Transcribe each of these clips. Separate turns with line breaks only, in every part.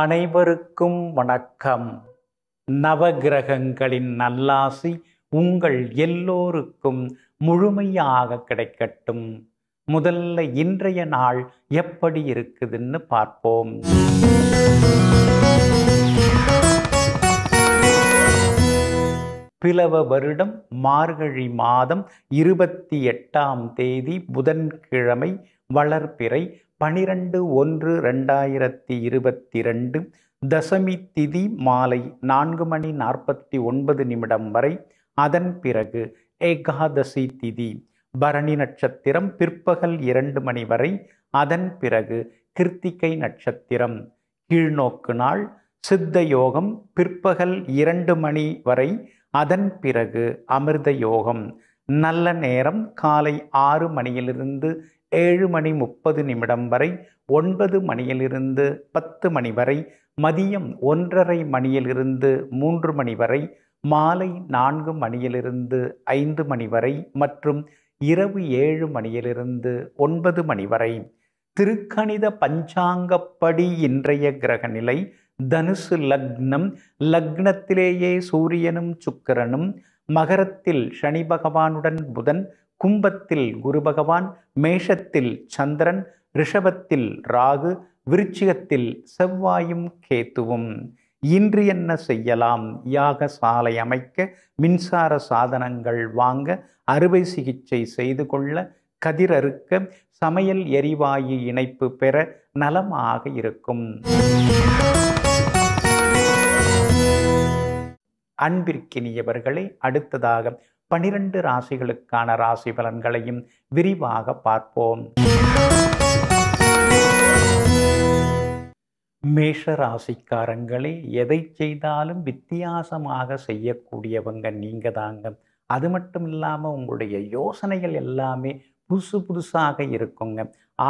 அனைவருக்கும் வணக்கம் நவகிரகங்களின் நல்லாசி உங்கள் எல்லோருக்கும் முழுமையாக கிடைக்கட்டும் முதல்ல இன்றைய நாள் எப்படி இருக்குதுன்னு பார்ப்போம் பிளவ வருடம் மார்கழி மாதம் இருபத்தி எட்டாம் தேதி புதன்கிழமை வளர்பிறை பனிரெண்டு ஒன்று ரெண்டாயிரத்தி இருபத்தி ரெண்டு தசமி திதி மாலை நான்கு மணி நாற்பத்தி ஒன்பது நிமிடம் வரை அதன் பிறகு ஏகாதசி திதி பரணி நட்சத்திரம் பிற்பகல் இரண்டு மணி வரை அதன் பிறகு கிருத்திகை நட்சத்திரம் கீழ்நோக்கு நாள் சித்த யோகம் பிற்பகல் இரண்டு மணி வரை அதன் பிறகு அமிர்த யோகம் நல்ல நேரம் காலை ஆறு மணியிலிருந்து ஏழு மணி முப்பது நிமிடம் வரை ஒன்பது மணியிலிருந்து பத்து மணி வரை மதியம் ஒன்றரை மணியிலிருந்து மூன்று மணி வரை மாலை நான்கு மணியிலிருந்து ஐந்து மணி வரை மற்றும் இரவு ஏழு மணியிலிருந்து ஒன்பது மணி வரை திருக்கணித பஞ்சாங்கப்படி இன்றைய கிரகநிலை தனுசு லக்னம் லக்னத்திலேயே சூரியனும் சுக்கிரனும் மகரத்தில் சனி பகவானுடன் புதன் கும்பத்தில் குரு பகவான் மேஷத்தில் சந்திரன் ரிஷபத்தில் ராகு விருச்சிகத்தில் செவ்வாயும் கேத்துவும் இன்று என்ன செய்யலாம் யாக சாலை அமைக்க மின்சார சாதனங்கள் வாங்க அறுவை சிகிச்சை செய்து கொள்ள கதிர் அறுக்க சமையல் எரிவாயு இணைப்பு பெற நலமாக இருக்கும் அன்பிற்கினியவர்களை அடுத்ததாக பனிரெண்டு ராசிகளுக்கான ராசி பலன்களையும் விரிவாக பார்ப்போம் மேஷ ராசிக்காரங்களே எதை செய்தாலும் வித்தியாசமாக செய்யக்கூடியவங்க நீங்க தாங்க அது மட்டும் இல்லாமல் உங்களுடைய யோசனைகள் எல்லாமே புதுசு புதுசாக இருக்குங்க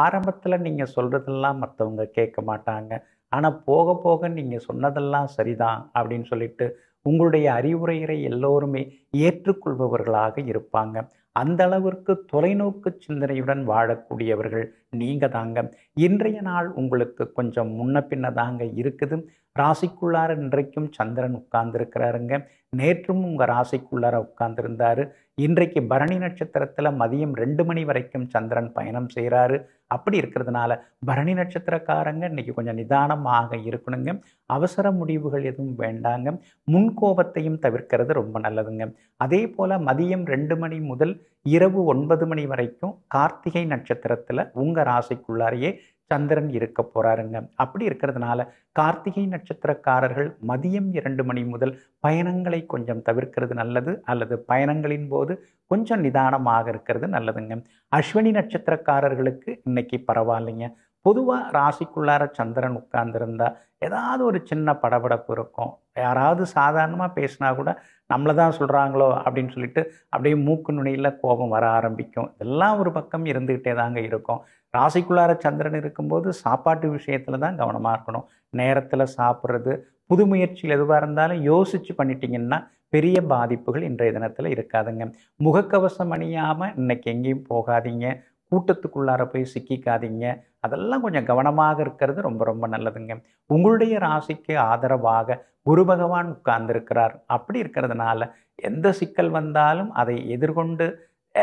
ஆரம்பத்தில் நீங்கள் சொல்கிறதெல்லாம் மற்றவங்க கேட்க மாட்டாங்க ஆனால் போக போக நீங்கள் சொன்னதெல்லாம் சரிதான் அப்படின்னு சொல்லிட்டு உங்களுடைய அறிவுரைகளை எல்லோருமே ஏற்றுக்கொள்பவர்களாக இருப்பாங்க அந்த அளவிற்கு தொலைநோக்கு சிந்தனையுடன் வாழக்கூடியவர்கள் நீங்கள் தாங்க இன்றைய நாள் உங்களுக்கு கொஞ்சம் முன்ன பின்ன தாங்க இருக்குது ராசிக்குள்ளார இன்றைக்கும் சந்திரன் உட்கார்ந்துருக்கிறாருங்க நேற்றும் உங்கள் ராசிக்குள்ளார உட்கார்ந்துருந்தார் இன்றைக்கு பரணி நட்சத்திரத்தில் மதியம் ரெண்டு மணி வரைக்கும் சந்திரன் பயணம் செய்கிறாரு அப்படி இருக்கிறதுனால பரணி நட்சத்திரக்காரங்க இன்னைக்கு கொஞ்சம் நிதானமாக இருக்கணுங்க அவசர முடிவுகள் எதுவும் வேண்டாங்க முன்கோபத்தையும் தவிர்க்கிறது ரொம்ப நல்லதுங்க அதே போல் மதியம் ரெண்டு மணி முதல் இரவு ஒன்பது மணி வரைக்கும் கார்த்திகை நட்சத்திரத்தில் உங்கள் ராசிக்குள்ளாரையே சந்திரன் இருக்க போகிறாருங்க அப்படி இருக்கிறதுனால கார்த்திகை நட்சத்திரக்காரர்கள் மதியம் இரண்டு மணி முதல் பயணங்களை கொஞ்சம் தவிர்க்கிறது நல்லது அல்லது பயணங்களின் போது கொஞ்சம் நிதானமாக இருக்கிறது நல்லதுங்க அஸ்வினி நட்சத்திரக்காரர்களுக்கு இன்னைக்கு பரவாயில்லைங்க பொதுவாக ராசிக்குள்ளார சந்திரன் உட்கார்ந்துருந்தா ஏதாவது ஒரு சின்ன படபடப்பு இருக்கும் யாராவது சாதாரணமாக பேசினா கூட நம்மளை தான் சொல்கிறாங்களோ அப்படின்னு சொல்லிட்டு அப்படியே மூக்கு நுனியில் கோபம் வர ஆரம்பிக்கும் இதெல்லாம் ஒரு பக்கம் இருந்துக்கிட்டே தாங்க இருக்கும் ராசிக்குள்ளார சந்திரன் இருக்கும்போது சாப்பாட்டு விஷயத்தில் தான் கவனமாக இருக்கணும் நேரத்தில் சாப்பிட்றது புது முயற்சியில் எதுவாக இருந்தாலும் யோசித்து பண்ணிட்டீங்கன்னா பெரிய பாதிப்புகள் இன்றைய தினத்தில் இருக்காதுங்க முகக்கவசம் அணியாமல் இன்றைக்கி எங்கேயும் போகாதீங்க கூட்டத்துக்குள்ளார போய் சிக்கிக்காதீங்க அதெல்லாம் கொஞ்சம் கவனமாக இருக்கிறது ரொம்ப ரொம்ப நல்லதுங்க உங்களுடைய ராசிக்கு ஆதரவாக குரு பகவான் உட்கார்ந்திருக்கிறார் அப்படி இருக்கிறதுனால எந்த சிக்கல் வந்தாலும் அதை எதிர்கொண்டு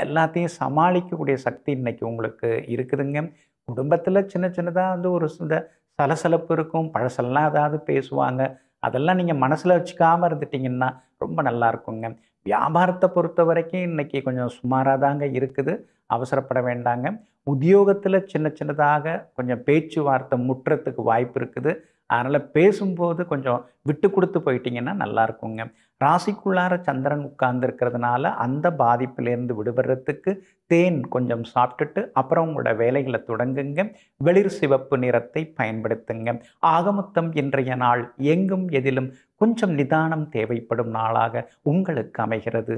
எல்லாத்தையும் சமாளிக்கக்கூடிய சக்தி இன்றைக்கி உங்களுக்கு இருக்குதுங்க குடும்பத்தில் சின்ன சின்னதாக வந்து ஒரு சில சலசலப்பு இருக்கும் பழசெல்லாம் ஏதாவது பேசுவாங்க அதெல்லாம் நீங்கள் மனசில் வச்சுக்காமல் இருந்துட்டிங்கன்னா ரொம்ப நல்லா இருக்குங்க வியாபாரத்தை பொறுத்த வரைக்கும் இன்றைக்கி கொஞ்சம் சுமாராக தாங்க இருக்குது அவசரப்பட வேண்டாங்க உத்தியோகத்தில் சின்ன சின்னதாக கொஞ்சம் பேச்சுவார்த்தை முற்றத்துக்கு வாய்ப்பு இருக்குது அதனால் பேசும்போது கொஞ்சம் விட்டு கொடுத்து போயிட்டீங்கன்னா நல்லா இருக்குங்க ராசிக்குள்ளார சந்திரன் உட்கார்ந்துருக்கிறதுனால அந்த பாதிப்பிலேருந்து விடுபடுறதுக்கு தேன் கொஞ்சம் சாப்பிட்டுட்டு அப்புறம் உங்களோட வேலைகளை தொடங்குங்க வெளிர் சிவப்பு நிறத்தை பயன்படுத்துங்க ஆகமொத்தம் இன்றைய நாள் எங்கும் எதிலும் கொஞ்சம் நிதானம் தேவைப்படும் நாளாக உங்களுக்கு அமைகிறது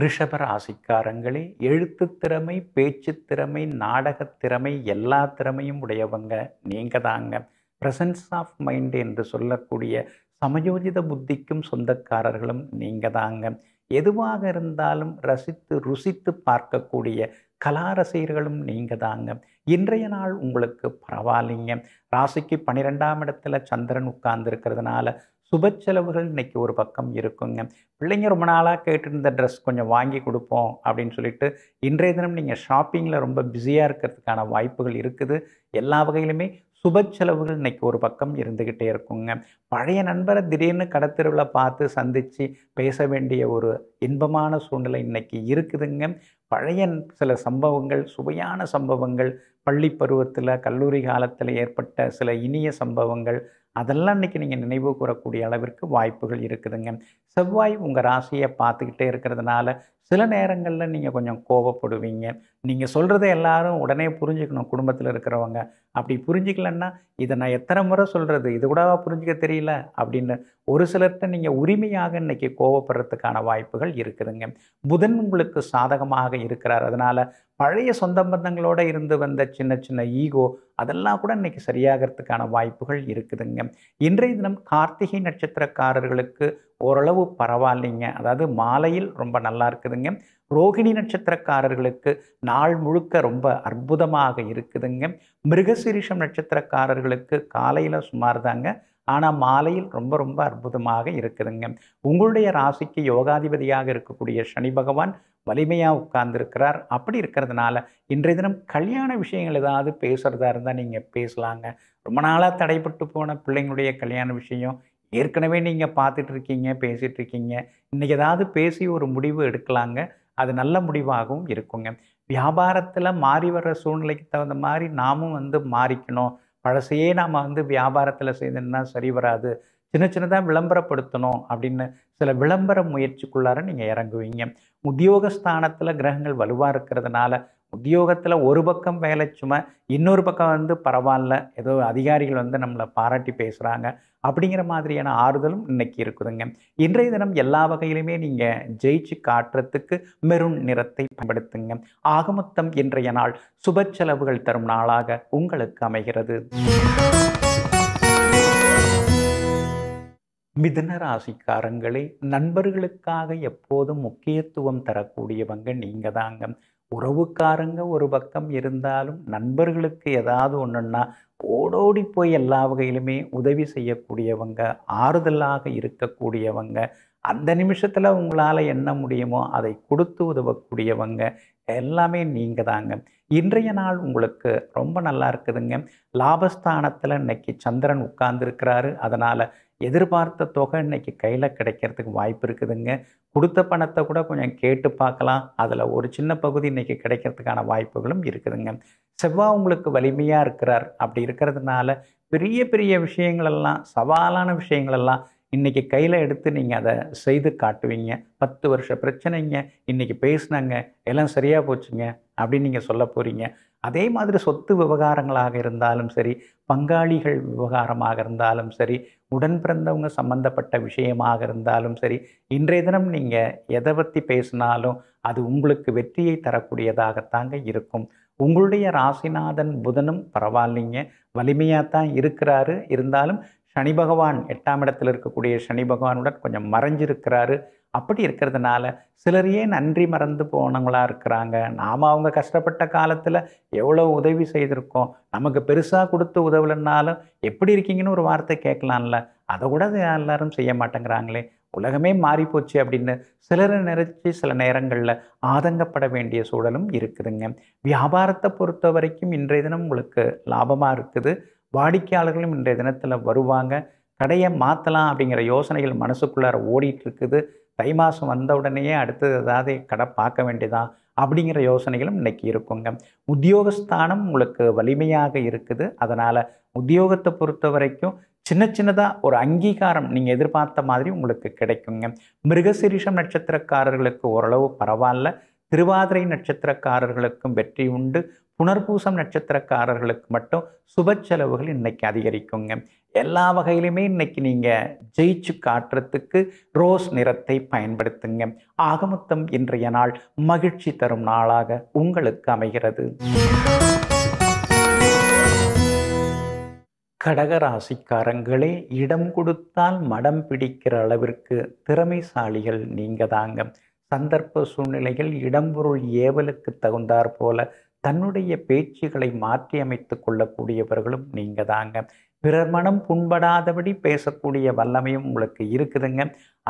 ரிஷப ராசிக்காரங்களே எழுத்து திறமை பேச்சு திறமை நாடகத் திறமை எல்லா திறமையும் உடையவங்க நீங்கள் தாங்க ப்ரெசன்ஸ் ஆஃப் மைண்டு என்று சொல்லக்கூடிய சமயோஜித புத்திக்கும் சொந்தக்காரர்களும் நீங்கள் தாங்க எதுவாக இருந்தாலும் ரசித்து ருசித்து பார்க்கக்கூடிய கலா ரசிகர்களும் நீங்கள் தாங்க இன்றைய நாள் உங்களுக்கு பரவாயில்லைங்க ராசிக்கு பன்னிரெண்டாம் இடத்துல சந்திரன் உட்கார்ந்துருக்கிறதுனால சுப செலவுகள் இன்றைக்கி ஒரு பக்கம் இருக்குங்க பிள்ளைங்க ரொம்ப நாளாக கேட்டிருந்த ட்ரெஸ் கொஞ்சம் வாங்கி கொடுப்போம் அப்படின்னு சொல்லிட்டு இன்றைய தினம் நீங்கள் ஷாப்பிங்கில் ரொம்ப பிஸியாக இருக்கிறதுக்கான வாய்ப்புகள் இருக்குது எல்லா வகையிலுமே சுப செலவுகள் இன்றைக்கி ஒரு பக்கம் இருந்துக்கிட்டே இருக்குங்க பழைய நண்பரை திடீர்னு கடத்திருவில் பார்த்து சந்தித்து பேச வேண்டிய ஒரு இன்பமான சூழ்நிலை இன்றைக்கி இருக்குதுங்க பழைய சில சம்பவங்கள் சுவையான சம்பவங்கள் பள்ளி பருவத்தில் கல்லூரி காலத்தில் ஏற்பட்ட சில இனிய சம்பவங்கள் அதெல்லாம் இன்றைக்கி நீங்கள் நினைவு கூறக்கூடிய அளவிற்கு வாய்ப்புகள் இருக்குதுங்க செவ்வாய் உங்கள் ராசியை பார்த்துக்கிட்டே இருக்கிறதுனால சில நேரங்களில் நீங்கள் கொஞ்சம் கோபப்படுவீங்க நீங்கள் சொல்கிறத எல்லாரும் உடனே புரிஞ்சுக்கணும் குடும்பத்தில் இருக்கிறவங்க அப்படி புரிஞ்சிக்கலன்னா இதை நான் எத்தனை முறை சொல்கிறது இது கூடவா புரிஞ்சிக்க தெரியல அப்படின்னு ஒரு சிலர்கிட்ட நீங்கள் உரிமையாக இன்றைக்கி கோபப்படுறதுக்கான வாய்ப்புகள் இருக்குதுங்க புதன் உங்களுக்கு சாதகமாக இருக்கிறார் அதனால் பழைய சொந்த பந்தங்களோடு இருந்து வந்த சின்ன சின்ன ஈகோ அதெல்லாம் கூட இன்றைக்கி சரியாகிறதுக்கான வாய்ப்புகள் இருக்குதுங்க இன்றைய தினம் கார்த்திகை நட்சத்திரக்காரர்களுக்கு ஓரளவு பரவாயில்லைங்க அதாவது மாலையில் ரொம்ப நல்லா இருக்குதுங்க ரோகிணி நட்சத்திரக்காரர்களுக்கு நாள் முழுக்க ரொம்ப அற்புதமாக இருக்குதுங்க மிருகசிரிஷம் நட்சத்திரக்காரர்களுக்கு காலையில் சுமார் தாங்க ஆனால் மாலையில் ரொம்ப ரொம்ப அற்புதமாக இருக்குதுங்க உங்களுடைய ராசிக்கு யோகாதிபதியாக இருக்கக்கூடிய சனி பகவான் வலிமையாக உட்கார்ந்துருக்கிறார் அப்படி இருக்கிறதுனால இன்றைய தினம் கல்யாண விஷயங்கள் ஏதாவது பேசுகிறதா இருந்தால் நீங்கள் பேசலாங்க ரொம்ப நாளாக தடைப்பட்டு போன பிள்ளைங்களுடைய கல்யாண விஷயம் ஏற்கனவே நீங்கள் பார்த்துட்டு இருக்கீங்க பேசிகிட்டு இருக்கீங்க இன்றைக்கி ஏதாவது பேசி ஒரு முடிவு எடுக்கலாங்க அது நல்ல முடிவாகவும் இருக்குங்க வியாபாரத்தில் மாறி வர்ற சூழ்நிலைக்கு தகுந்த மாதிரி நாமும் வந்து மாறிக்கணும் பழசையே நாம் வந்து வியாபாரத்தில் செய்தோம்னா சரி வராது சின்ன சின்னதாக விளம்பரப்படுத்தணும் அப்படின்னு சில விளம்பர முயற்சிக்குள்ளார நீங்கள் இறங்குவீங்க உத்தியோகஸ்தானத்தில் கிரகங்கள் வலுவாக இருக்கிறதுனால உத்தியோகத்தில் ஒரு பக்கம் வேலை சும்மா இன்னொரு பக்கம் வந்து பரவாயில்ல ஏதோ அதிகாரிகள் வந்து நம்மளை பாராட்டி பேசுகிறாங்க அப்படிங்கிற மாதிரியான ஆறுதலும் இன்னைக்கு இருக்குதுங்க இன்றைய தினம் எல்லா வகையிலுமே நீங்கள் ஜெயிச்சு காட்டுறதுக்கு மெருண் நிறத்தை பயன்படுத்துங்க ஆகமொத்தம் இன்றைய நாள் சுப செலவுகள் தரும் நாளாக உங்களுக்கு அமைகிறது மிதுன ராசிக்காரங்களே நண்பர்களுக்காக எப்போதும் முக்கியத்துவம் தரக்கூடியவங்க நீங்கள் தாங்க உறவுக்காரங்க ஒரு பக்கம் இருந்தாலும் நண்பர்களுக்கு ஏதாவது ஒன்றுன்னா ஓடோடி போய் எல்லா வகையிலுமே உதவி செய்யக்கூடியவங்க ஆறுதலாக இருக்கக்கூடியவங்க அந்த நிமிஷத்தில் உங்களால் என்ன முடியுமோ அதை கொடுத்து உதவக்கூடியவங்க எல்லாமே நீங்கள் தாங்க இன்றைய நாள் உங்களுக்கு ரொம்ப நல்லா இருக்குதுங்க லாபஸ்தானத்தில் இன்னைக்கு சந்திரன் உட்கார்ந்துருக்கிறாரு அதனால் எதிர்பார்த்த தொகை இன்றைக்கி கையில் கிடைக்கிறதுக்கு வாய்ப்பு இருக்குதுங்க கொடுத்த பணத்தை கூட கொஞ்சம் கேட்டு பார்க்கலாம் அதில் ஒரு சின்ன பகுதி இன்றைக்கி கிடைக்கிறதுக்கான வாய்ப்புகளும் இருக்குதுங்க செவ்வாய் உங்களுக்கு வலிமையாக இருக்கிறார் அப்படி இருக்கிறதுனால பெரிய பெரிய விஷயங்களெல்லாம் சவாலான விஷயங்களெல்லாம் இன்றைக்கி கையில் எடுத்து நீங்கள் அதை செய்து காட்டுவீங்க பத்து வருஷ பிரச்சனைங்க இன்றைக்கி பேசினாங்க எல்லாம் சரியாக போச்சுங்க அப்படின்னு நீங்கள் சொல்ல போகிறீங்க அதே மாதிரி சொத்து விவகாரங்களாக இருந்தாலும் சரி பங்காளிகள் விவகாரமாக இருந்தாலும் சரி உடன் பிறந்தவங்க சம்பந்தப்பட்ட விஷயமாக இருந்தாலும் சரி இன்றைய தினம் நீங்கள் எதை பற்றி பேசினாலும் அது உங்களுக்கு வெற்றியை தரக்கூடியதாகத்தாங்க இருக்கும் உங்களுடைய ராசிநாதன் புதனும் பரவாயில்லைங்க வலிமையாக தான் இருக்கிறாரு இருந்தாலும் சனி பகவான் எட்டாம் இடத்தில் இருக்கக்கூடிய சனி பகவானுடன் கொஞ்சம் மறைஞ்சிருக்கிறாரு அப்படி இருக்கிறதுனால சிலரையே நன்றி மறந்து போனவங்களாக இருக்கிறாங்க நாம் அவங்க கஷ்டப்பட்ட காலத்தில் எவ்வளோ உதவி செய்திருக்கோம் நமக்கு பெருசாக கொடுத்து உதவலைன்னாலும் எப்படி இருக்கீங்கன்னு ஒரு வார்த்தை கேட்கலாம்ல அதை கூட எல்லாரும் செய்ய மாட்டேங்கிறாங்களே உலகமே மாறிப்போச்சு அப்படின்னு சிலரை நினைச்சி சில நேரங்களில் ஆதங்கப்பட வேண்டிய சூழலும் இருக்குதுங்க வியாபாரத்தை பொறுத்த வரைக்கும் இன்றைய தினம் உங்களுக்கு லாபமாக இருக்குது வாடிக்கையாளர்களும் இன்றைய தினத்தில் வருவாங்க கடையை மாற்றலாம் அப்படிங்கிற யோசனைகள் மனசுக்குள்ளார ஓடிட்டு இருக்குது தை மாதம் வந்த உடனேயே அடுத்தது ஏதாவது கடை பார்க்க வேண்டியதா அப்படிங்கிற யோசனைகளும் இன்றைக்கி இருக்குங்க உத்தியோகஸ்தானம் உங்களுக்கு வலிமையாக இருக்குது அதனால் உத்தியோகத்தை பொறுத்த வரைக்கும் சின்ன சின்னதாக ஒரு அங்கீகாரம் நீங்கள் எதிர்பார்த்த மாதிரி உங்களுக்கு கிடைக்குங்க மிருகசிரிஷம் நட்சத்திரக்காரர்களுக்கு ஓரளவு பரவாயில்ல திருவாதிரை நட்சத்திரக்காரர்களுக்கும் வெற்றி உண்டு புனர்பூசம் நட்சத்திரக்காரர்களுக்கு மட்டும் சுப செலவுகள் இன்னைக்கு அதிகரிக்குங்க எல்லா வகையிலுமே இன்னைக்கு நீங்கள் ஜெயிச்சு காட்டுறதுக்கு ரோஸ் நிறத்தை பயன்படுத்துங்க ஆகமொத்தம் இன்றைய நாள் மகிழ்ச்சி தரும் நாளாக உங்களுக்கு அமைகிறது கடகராசிக்காரங்களே இடம் கொடுத்தால் மடம் பிடிக்கிற அளவிற்கு திறமைசாலிகள் நீங்கள் தாங்க சந்தர்ப்ப சூழ்நிலைகள் இடம்பொருள் ஏவலுக்கு தகுந்தாற் போல தன்னுடைய பேச்சுகளை மாற்றி அமைத்து கொள்ளக்கூடியவர்களும் நீங்கள் தாங்க பிறர் மனம் புண்படாதபடி பேசக்கூடிய வல்லமையும் உங்களுக்கு இருக்குதுங்க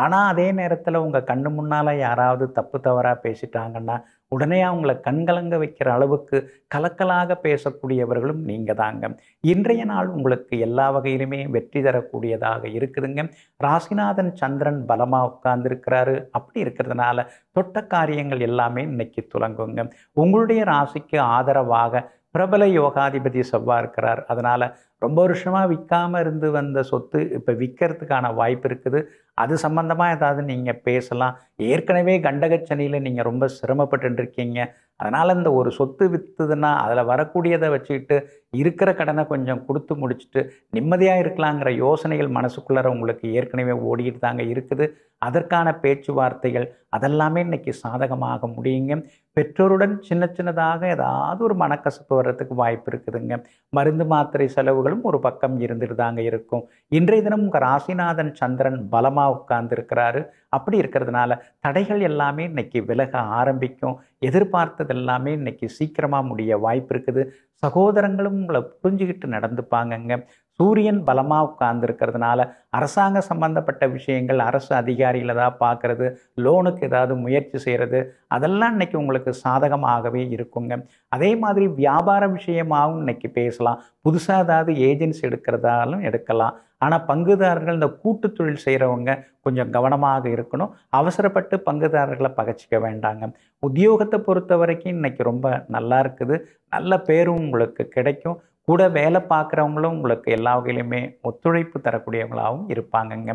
ஆனால் அதே நேரத்தில் உங்கள் கண்ணு முன்னால் யாராவது தப்பு தவறாக பேசிட்டாங்கன்னா உடனே அவங்கள கண்கலங்க வைக்கிற அளவுக்கு கலக்கலாக பேசக்கூடியவர்களும் நீங்கள் தாங்க இன்றைய நாள் உங்களுக்கு எல்லா வகையிலுமே வெற்றி தரக்கூடியதாக இருக்குதுங்க ராசிநாதன் சந்திரன் பலமாக உட்கார்ந்துருக்கிறாரு அப்படி இருக்கிறதுனால தொட்ட காரியங்கள் எல்லாமே இன்னைக்கு துலங்குங்க உங்களுடைய ராசிக்கு ஆதரவாக பிரபல யோகாதிபதி செவ்வா இருக்கிறார் அதனால் ரொம்ப வருஷமாக விற்காமல் இருந்து வந்த சொத்து இப்போ விற்கிறதுக்கான வாய்ப்பு இருக்குது அது சம்மந்தமாக ஏதாவது நீங்கள் பேசலாம் ஏற்கனவே கண்டகச்சனியில் நீங்கள் ரொம்ப சிரமப்பட்டு இருக்கீங்க அதனால் இந்த ஒரு சொத்து விற்றுதுன்னா அதில் வரக்கூடியதை வச்சுக்கிட்டு இருக்கிற கடனை கொஞ்சம் கொடுத்து முடிச்சுட்டு நிம்மதியாக இருக்கலாங்கிற யோசனைகள் மனசுக்குள்ளார உங்களுக்கு ஏற்கனவே ஓடிட்டு தாங்க இருக்குது அதற்கான பேச்சுவார்த்தைகள் அதெல்லாமே இன்றைக்கி சாதகமாக முடியுங்க பெற்றோருடன் சின்ன சின்னதாக ஏதாவது ஒரு மனக்கசப்பு வர்றதுக்கு வாய்ப்பு இருக்குதுங்க மருந்து மாத்திரை செலவுகளும் ஒரு பக்கம் இருந்துட்டு தாங்க இருக்கும் இன்றைய தினம் உங்கள் ராசிநாதன் சந்திரன் பலமாக உட்கார்ந்துருக்கிறாரு அப்படி இருக்கிறதுனால தடைகள் எல்லாமே இன்னைக்கு விலக ஆரம்பிக்கும் எதிர்பார்த்தது எல்லாமே இன்னைக்கு சீக்கிரமாக முடிய வாய்ப்பு இருக்குது சகோதரங்களும் உங்களை புரிஞ்சுக்கிட்டு நடந்துப்பாங்கங்க சூரியன் பலமாக உட்கார்ந்துருக்கிறதுனால அரசாங்க சம்பந்தப்பட்ட விஷயங்கள் அரசு அதிகாரிகள் ஏதாவது பார்க்குறது லோனுக்கு ஏதாவது முயற்சி செய்கிறது அதெல்லாம் இன்றைக்கி உங்களுக்கு சாதகமாகவே இருக்குங்க அதே மாதிரி வியாபார விஷயமாகவும் இன்னைக்கு பேசலாம் புதுசாக ஏதாவது ஏஜென்சி எடுக்கிறதாலும் எடுக்கலாம் ஆனால் பங்குதாரர்கள் இந்த கூட்டு தொழில் செய்கிறவங்க கொஞ்சம் கவனமாக இருக்கணும் அவசரப்பட்டு பங்குதாரர்களை பகச்சிக்க வேண்டாங்க உத்தியோகத்தை பொறுத்த வரைக்கும் இன்றைக்கி ரொம்ப நல்லா இருக்குது நல்ல பேரும் உங்களுக்கு கிடைக்கும் கூட வேலை பார்க்குறவங்களும் உங்களுக்கு எல்லா வகையிலுமே ஒத்துழைப்பு தரக்கூடியவங்களாகவும் இருப்பாங்கங்க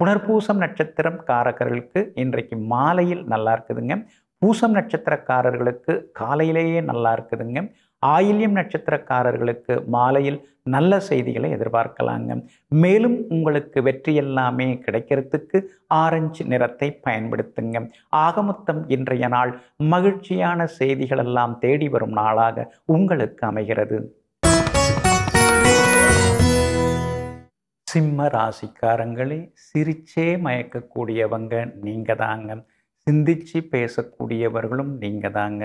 புனர்பூசம் நட்சத்திரம் காரகர்களுக்கு இன்றைக்கு மாலையில் நல்லா இருக்குதுங்க பூசம் நட்சத்திரக்காரர்களுக்கு காலையிலேயே நல்லா இருக்குதுங்க ஆயில்யம் நட்சத்திரக்காரர்களுக்கு மாலையில் நல்ல செய்திகளை எதிர்பார்க்கலாங்க மேலும் உங்களுக்கு வெற்றி எல்லாமே கிடைக்கிறதுக்கு ஆரஞ்சு நிறத்தை பயன்படுத்துங்க ஆகமொத்தம் இன்றைய நாள் மகிழ்ச்சியான செய்திகளெல்லாம் தேடி வரும் நாளாக உங்களுக்கு அமைகிறது சிம்ம ராசிக்காரங்களே சிரிச்சே மயக்கக்கூடியவங்க நீங்கள் தாங்க சிந்திச்சு பேசக்கூடியவர்களும் நீங்கள் தாங்க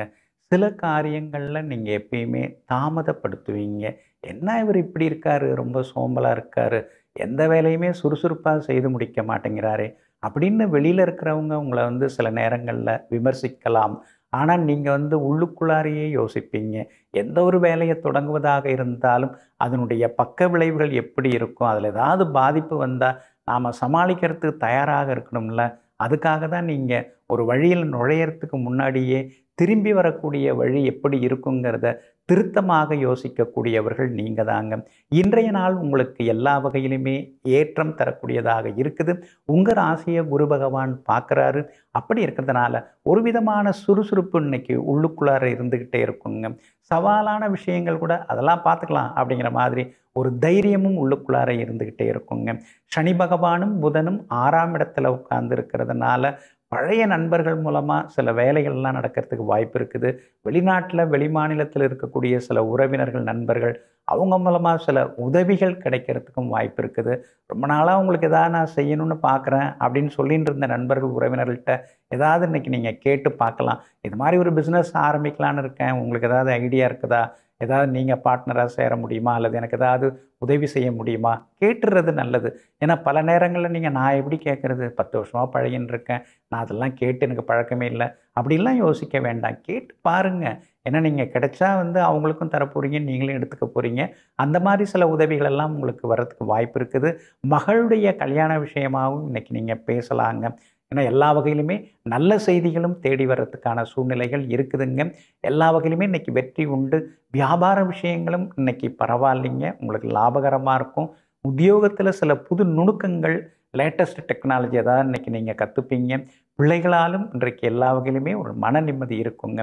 சில காரியங்களில் நீங்கள் எப்பயுமே தாமதப்படுத்துவீங்க என்ன இவர் இப்படி இருக்கார் ரொம்ப சோம்பலாக இருக்கார் எந்த வேலையுமே சுறுசுறுப்பாக செய்து முடிக்க மாட்டேங்கிறாரே அப்படின்னு வெளியில் இருக்கிறவங்க உங்களை வந்து சில நேரங்களில் விமர்சிக்கலாம் ஆனால் நீங்கள் வந்து உள்ளுக்குள்ளாரையே யோசிப்பீங்க எந்த ஒரு வேலையை தொடங்குவதாக இருந்தாலும் அதனுடைய பக்க விளைவுகள் எப்படி இருக்கும் அதில் ஏதாவது பாதிப்பு வந்தால் நாம் சமாளிக்கிறதுக்கு தயாராக இருக்கணும்ல அதுக்காக தான் நீங்கள் ஒரு வழியில் நுழையிறதுக்கு முன்னாடியே திரும்பி வரக்கூடிய வழி எப்படி இருக்குங்கிறத திருத்தமாக யோசிக்கக்கூடியவர்கள் நீங்கள் தாங்க இன்றைய நாள் உங்களுக்கு எல்லா வகையிலுமே ஏற்றம் தரக்கூடியதாக இருக்குது உங்கள் ராசியை குரு பகவான் பார்க்குறாரு அப்படி இருக்கிறதுனால ஒரு விதமான சுறுசுறுப்பு இன்னைக்கு உள்ளுக்குள்ளார இருந்துக்கிட்டே இருக்குங்க சவாலான விஷயங்கள் கூட அதெல்லாம் பார்த்துக்கலாம் அப்படிங்கிற மாதிரி ஒரு தைரியமும் உள்ளுக்குள்ளார இருந்துக்கிட்டே இருக்குங்க சனி பகவானும் புதனும் ஆறாம் இடத்துல உட்கார்ந்து இருக்கிறதுனால பழைய நண்பர்கள் மூலமாக சில வேலைகள்லாம் நடக்கிறதுக்கு வாய்ப்பு இருக்குது வெளிநாட்டில் வெளிமாநிலத்தில் இருக்கக்கூடிய சில உறவினர்கள் நண்பர்கள் அவங்க மூலமாக சில உதவிகள் கிடைக்கிறதுக்கும் வாய்ப்பு இருக்குது ரொம்ப நாளாக உங்களுக்கு எதாவது நான் செய்யணும்னு பார்க்குறேன் அப்படின்னு சொல்லிட்டு இருந்த நண்பர்கள் உறவினர்கள்ட்ட ஏதாவது இன்றைக்கி நீங்கள் கேட்டு பார்க்கலாம் இது மாதிரி ஒரு பிஸ்னஸ் ஆரம்பிக்கலான்னு இருக்கேன் உங்களுக்கு ஏதாவது ஐடியா இருக்குதா ஏதாவது நீங்கள் பார்ட்னராக சேர முடியுமா அல்லது எனக்கு ஏதாவது உதவி செய்ய முடியுமா கேட்டுறது நல்லது ஏன்னா பல நேரங்களில் நீங்கள் நான் எப்படி கேட்குறது பத்து வருஷமாக பழகின்னு இருக்கேன் நான் அதெல்லாம் கேட்டு எனக்கு பழக்கமே இல்லை அப்படிலாம் யோசிக்க வேண்டாம் கேட்டு பாருங்கள் ஏன்னா நீங்கள் கிடைச்சா வந்து அவங்களுக்கும் தரப்போகிறீங்க நீங்களும் எடுத்துக்க போகிறீங்க அந்த மாதிரி சில உதவிகளெல்லாம் உங்களுக்கு வர்றதுக்கு வாய்ப்பு இருக்குது மகளுடைய கல்யாண விஷயமாகவும் இன்றைக்கி நீங்கள் பேசலாங்க ஏன்னா எல்லா வகையிலுமே நல்ல செய்திகளும் தேடி வர்றதுக்கான சூழ்நிலைகள் இருக்குதுங்க எல்லா வகையிலுமே இன்றைக்கி வெற்றி உண்டு வியாபார விஷயங்களும் இன்றைக்கி பரவாயில்லைங்க உங்களுக்கு லாபகரமாக இருக்கும் உத்தியோகத்தில் சில புது நுணுக்கங்கள் லேட்டஸ்ட் டெக்னாலஜி ஏதாவது இன்றைக்கி நீங்கள் கற்றுப்பீங்க பிள்ளைகளாலும் இன்றைக்கு எல்லா வகையிலுமே ஒரு மன நிம்மதி இருக்குங்க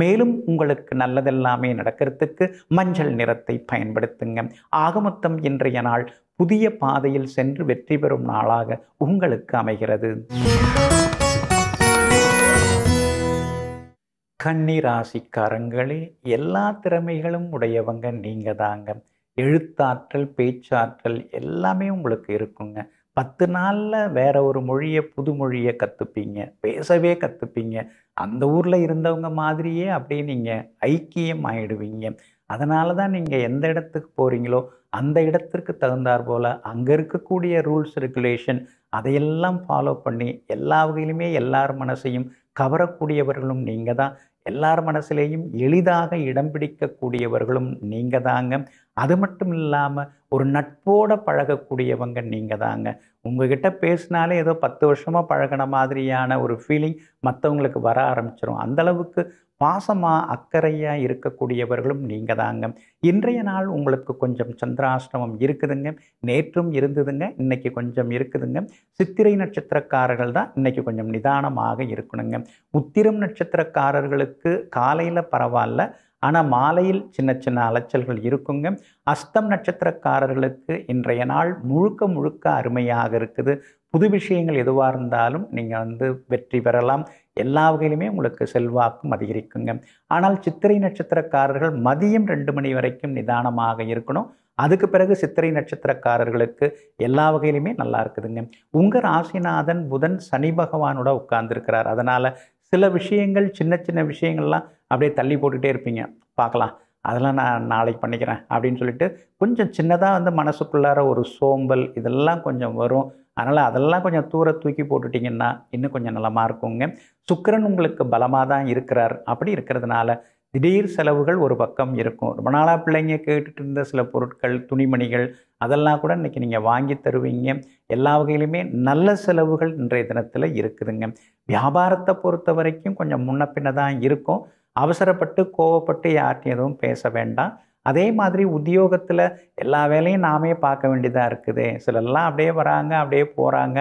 மேலும் உங்களுக்கு நல்லதெல்லாமே நடக்கிறதுக்கு மஞ்சள் நிறத்தை பயன்படுத்துங்க ஆக மொத்தம் இன்றைய நாள் புதிய பாதையில் சென்று வெற்றி பெறும் நாளாக உங்களுக்கு அமைகிறது கன்னி ராசிக்காரங்களே எல்லா திறமைகளும் உடையவங்க நீங்கள் தாங்க எழுத்தாற்றல் பேச்சாற்றல் எல்லாமே உங்களுக்கு இருக்குங்க பத்து நாளில் வேற ஒரு மொழியை புது மொழியை கற்றுப்பீங்க பேசவே கற்றுப்பீங்க அந்த ஊரில் இருந்தவங்க மாதிரியே அப்படியே நீங்கள் ஐக்கியம் ஆகிடுவீங்க அதனால தான் நீங்கள் எந்த இடத்துக்கு போகிறீங்களோ அந்த இடத்திற்கு தகுந்தாற் போல் அங்கே இருக்கக்கூடிய ரூல்ஸ் ரெகுலேஷன் அதையெல்லாம் ஃபாலோ பண்ணி எல்லா வகையிலுமே எல்லார் மனசையும் கவரக்கூடியவர்களும் நீங்கள் தான் எல்லார் மனசுலேயும் எளிதாக இடம் பிடிக்கக்கூடியவர்களும் நீங்கள் தாங்க அது மட்டும் இல்லாமல் ஒரு நட்போட பழகக்கூடியவங்க நீங்கள் தாங்க உங்ககிட்ட பேசினாலே ஏதோ பத்து வருஷமாக பழகின மாதிரியான ஒரு ஃபீலிங் மற்றவங்களுக்கு வர ஆரம்பிச்சிடும் அந்தளவுக்கு பாசமாக அக்கறையாக இருக்கக்கூடியவர்களும் நீங்கள் தாங்க இன்றைய நாள் உங்களுக்கு கொஞ்சம் சந்திராஷ்டமம் இருக்குதுங்க நேற்றும் இருந்ததுங்க இன்றைக்கி கொஞ்சம் இருக்குதுங்க சித்திரை நட்சத்திரக்காரர்கள் தான் இன்றைக்கி கொஞ்சம் நிதானமாக இருக்கணுங்க உத்திரம் நட்சத்திரக்காரர்களுக்கு காலையில் பரவாயில்ல ஆனால் மாலையில் சின்ன சின்ன அலைச்சல்கள் இருக்குங்க அஸ்தம் நட்சத்திரக்காரர்களுக்கு இன்றைய நாள் முழுக்க முழுக்க அருமையாக இருக்குது புது விஷயங்கள் எதுவாக இருந்தாலும் நீங்கள் வந்து வெற்றி பெறலாம் எல்லா வகையிலுமே உங்களுக்கு செல்வாக்கும் அதிகரிக்குங்க ஆனால் சித்திரை நட்சத்திரக்காரர்கள் மதியம் ரெண்டு மணி வரைக்கும் நிதானமாக இருக்கணும் அதுக்கு பிறகு சித்திரை நட்சத்திரக்காரர்களுக்கு எல்லா வகையிலுமே நல்லா இருக்குதுங்க உங்கள் ராசிநாதன் புதன் சனி பகவானோட உட்கார்ந்துருக்கிறார் அதனால் சில விஷயங்கள் சின்ன சின்ன விஷயங்கள்லாம் அப்படியே தள்ளி போட்டுகிட்டே இருப்பீங்க பார்க்கலாம் அதெல்லாம் நான் நாளைக்கு பண்ணிக்கிறேன் அப்படின்னு சொல்லிட்டு கொஞ்சம் சின்னதாக வந்து மனசுக்குள்ளார ஒரு சோம்பல் இதெல்லாம் கொஞ்சம் வரும் அதனால் அதெல்லாம் கொஞ்சம் தூர தூக்கி போட்டுட்டிங்கன்னா இன்னும் கொஞ்சம் நலமாக இருக்குங்க சுக்கரன் உங்களுக்கு பலமாக தான் இருக்கிறார் அப்படி இருக்கிறதுனால திடீர் செலவுகள் ஒரு பக்கம் இருக்கும் ரொம்ப நாளாக பிள்ளைங்க கேட்டுட்டு இருந்த சில பொருட்கள் துணிமணிகள் அதெல்லாம் கூட இன்றைக்கி நீங்கள் வாங்கி தருவீங்க எல்லா வகையிலுமே நல்ல செலவுகள் இன்றைய தினத்தில் இருக்குதுங்க வியாபாரத்தை பொறுத்த வரைக்கும் கொஞ்சம் முன்ன பின்ன தான் இருக்கும் அவசரப்பட்டு கோவப்பட்டு யார்ட்டையும் எதுவும் பேச வேண்டாம் அதே மாதிரி உத்தியோகத்தில் எல்லா வேலையும் நாமே பார்க்க வேண்டியதாக இருக்குது சிலர்லாம் அப்படியே வராங்க அப்படியே போகிறாங்க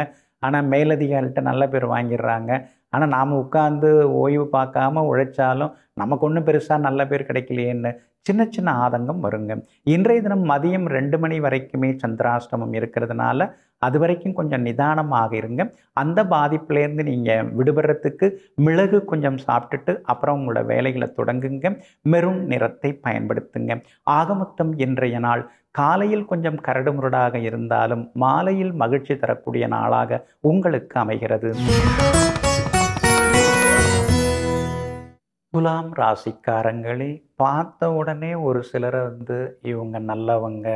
ஆனால் மேலதிகாரிகிட்ட நல்ல பேர் வாங்கிடுறாங்க ஆனால் நாம் உட்காந்து ஓய்வு பார்க்காம உழைச்சாலும் நமக்கு ஒன்றும் பெருசாக நல்ல பேர் கிடைக்கலையேன்னு சின்ன சின்ன ஆதங்கம் வருங்க இன்றைய தினம் மதியம் ரெண்டு மணி வரைக்குமே சந்திராஷ்டமம் இருக்கிறதுனால அது வரைக்கும் கொஞ்சம் நிதானமாக இருங்க அந்த பாதிப்புலேருந்து நீங்கள் விடுபடுறதுக்கு மிளகு கொஞ்சம் சாப்பிட்டுட்டு அப்புறம் உங்களோட வேலைகளை தொடங்குங்க மெரும் நிறத்தை பயன்படுத்துங்க ஆகமொத்தம் இன்றைய நாள் காலையில் கொஞ்சம் கரடுமுரடாக இருந்தாலும் மாலையில் மகிழ்ச்சி தரக்கூடிய நாளாக உங்களுக்கு அமைகிறது துலாம் ராசிக்காரங்களே பார்த்த உடனே ஒரு சிலரை வந்து இவங்க நல்லவங்க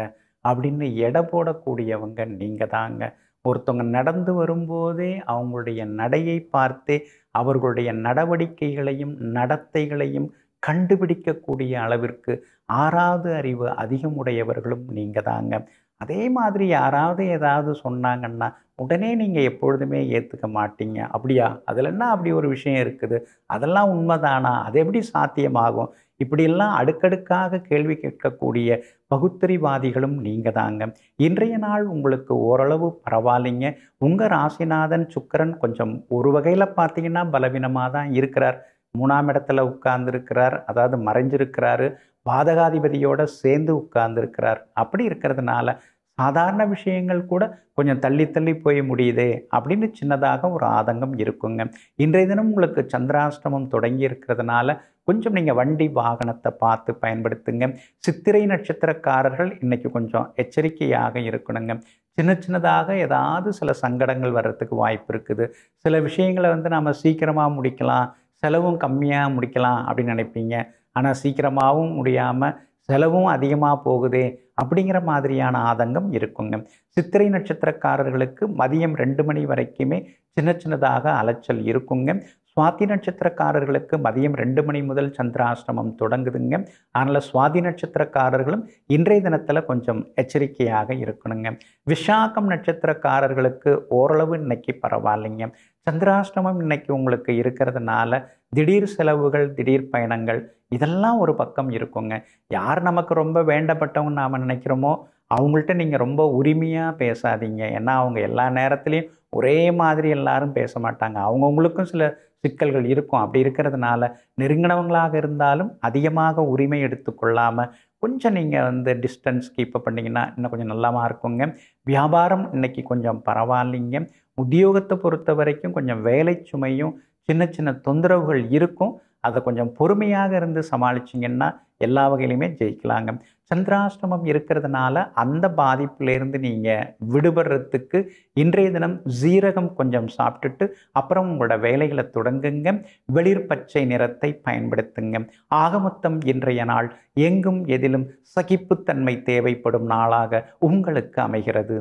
அப்படின்னு எடை போடக்கூடியவங்க நீங்கள் தாங்க ஒருத்தவங்க நடந்து வரும்போதே அவங்களுடைய நடையை பார்த்தே அவர்களுடைய நடவடிக்கைகளையும் நடத்தைகளையும் கண்டுபிடிக்கக்கூடிய அளவிற்கு ஆறாவது அறிவு அதிகமுடையவர்களும் நீங்கள் தாங்க அதே மாதிரி யாராவது ஏதாவது சொன்னாங்கன்னா உடனே நீங்கள் எப்பொழுதுமே ஏற்றுக்க மாட்டீங்க அப்படியா அதில் என்ன அப்படி ஒரு விஷயம் இருக்குது அதெல்லாம் உண்மைதானா அது எப்படி சாத்தியமாகும் இப்படியெல்லாம் அடுக்கடுக்காக கேள்வி கேட்கக்கூடிய பகுத்தறிவாதிகளும் நீங்கள் தாங்க இன்றைய நாள் உங்களுக்கு ஓரளவு பரவாயில்லைங்க உங்கள் ராசிநாதன் சுக்கரன் கொஞ்சம் ஒரு வகையில் பார்த்தீங்கன்னா பலவீனமாக தான் இருக்கிறார் மூணாம் இடத்துல உட்கார்ந்துருக்கிறார் அதாவது மறைஞ்சிருக்கிறாரு பாதகாதிபதியோடு சேர்ந்து உட்கார்ந்துருக்கிறார் அப்படி இருக்கிறதுனால சாதாரண விஷயங்கள் கூட கொஞ்சம் தள்ளி தள்ளி போய் முடியுது அப்படின்னு சின்னதாக ஒரு ஆதங்கம் இருக்குங்க இன்றைய தினம் உங்களுக்கு சந்திராஷ்டமம் தொடங்கி இருக்கிறதுனால கொஞ்சம் நீங்கள் வண்டி வாகனத்தை பார்த்து பயன்படுத்துங்க சித்திரை நட்சத்திரக்காரர்கள் இன்றைக்கி கொஞ்சம் எச்சரிக்கையாக இருக்கணுங்க சின்ன சின்னதாக ஏதாவது சில சங்கடங்கள் வர்றதுக்கு வாய்ப்பு இருக்குது சில விஷயங்களை வந்து நாம் சீக்கிரமாக முடிக்கலாம் செலவும் கம்மியாக முடிக்கலாம் அப்படின்னு நினைப்பீங்க ஆனால் சீக்கிரமாகவும் முடியாமல் செலவும் அதிகமாக போகுது அப்படிங்கிற மாதிரியான ஆதங்கம் இருக்குங்க சித்திரை நட்சத்திரக்காரர்களுக்கு மதியம் ரெண்டு மணி வரைக்குமே சின்ன சின்னதாக அலைச்சல் இருக்குங்க சுவாதி நட்சத்திரக்காரர்களுக்கு மதியம் ரெண்டு மணி முதல் சந்திராசிரமம் தொடங்குதுங்க அதனால் சுவாதி நட்சத்திரக்காரர்களும் இன்றைய தினத்தில் கொஞ்சம் எச்சரிக்கையாக இருக்கணுங்க விசாகம் நட்சத்திரக்காரர்களுக்கு ஓரளவு இன்னைக்கு பரவாயில்லைங்க சந்திராஷ்டமம் இன்னைக்கு உங்களுக்கு இருக்கிறதுனால திடீர் செலவுகள் திடீர் பயணங்கள் இதெல்லாம் ஒரு பக்கம் இருக்குங்க யார் நமக்கு ரொம்ப வேண்டப்பட்டவங்க நாம் நினைக்கிறோமோ அவங்கள்ட்ட நீங்கள் ரொம்ப உரிமையாக பேசாதீங்க ஏன்னா அவங்க எல்லா நேரத்துலேயும் ஒரே மாதிரி எல்லாரும் பேச மாட்டாங்க அவங்கவுங்களுக்கும் சில சிக்கல்கள் இருக்கும் அப்படி இருக்கிறதுனால நெருங்கினவங்களாக இருந்தாலும் அதிகமாக உரிமை எடுத்துக்கொள்ளாமல் கொஞ்சம் நீங்கள் வந்து டிஸ்டன்ஸ் கீப்பப் பண்ணிங்கன்னா இன்னும் கொஞ்சம் நல்லாமாக இருக்குங்க வியாபாரம் இன்றைக்கி கொஞ்சம் பரவாயில்லைங்க உத்தியோகத்தை பொறுத்த வரைக்கும் கொஞ்சம் வேலை சுமையும் சின்ன சின்ன தொந்தரவுகள் இருக்கும் அதை கொஞ்சம் பொறுமையாக இருந்து சமாளிச்சிங்கன்னா எல்லா வகையிலையுமே ஜெயிக்கலாங்க சந்திராஷ்டமம் இருக்கிறதுனால அந்த பாதிப்புலேருந்து நீங்கள் விடுபடுறதுக்கு இன்றைய தினம் ஜீரகம் கொஞ்சம் சாப்பிட்டுட்டு அப்புறம் உங்களோட வேலைகளை தொடங்குங்க வெளிர் பச்சை நிறத்தை பயன்படுத்துங்க ஆகமொத்தம் இன்றைய நாள் எங்கும் எதிலும் சகிப்புத்தன்மை தேவைப்படும் நாளாக உங்களுக்கு அமைகிறது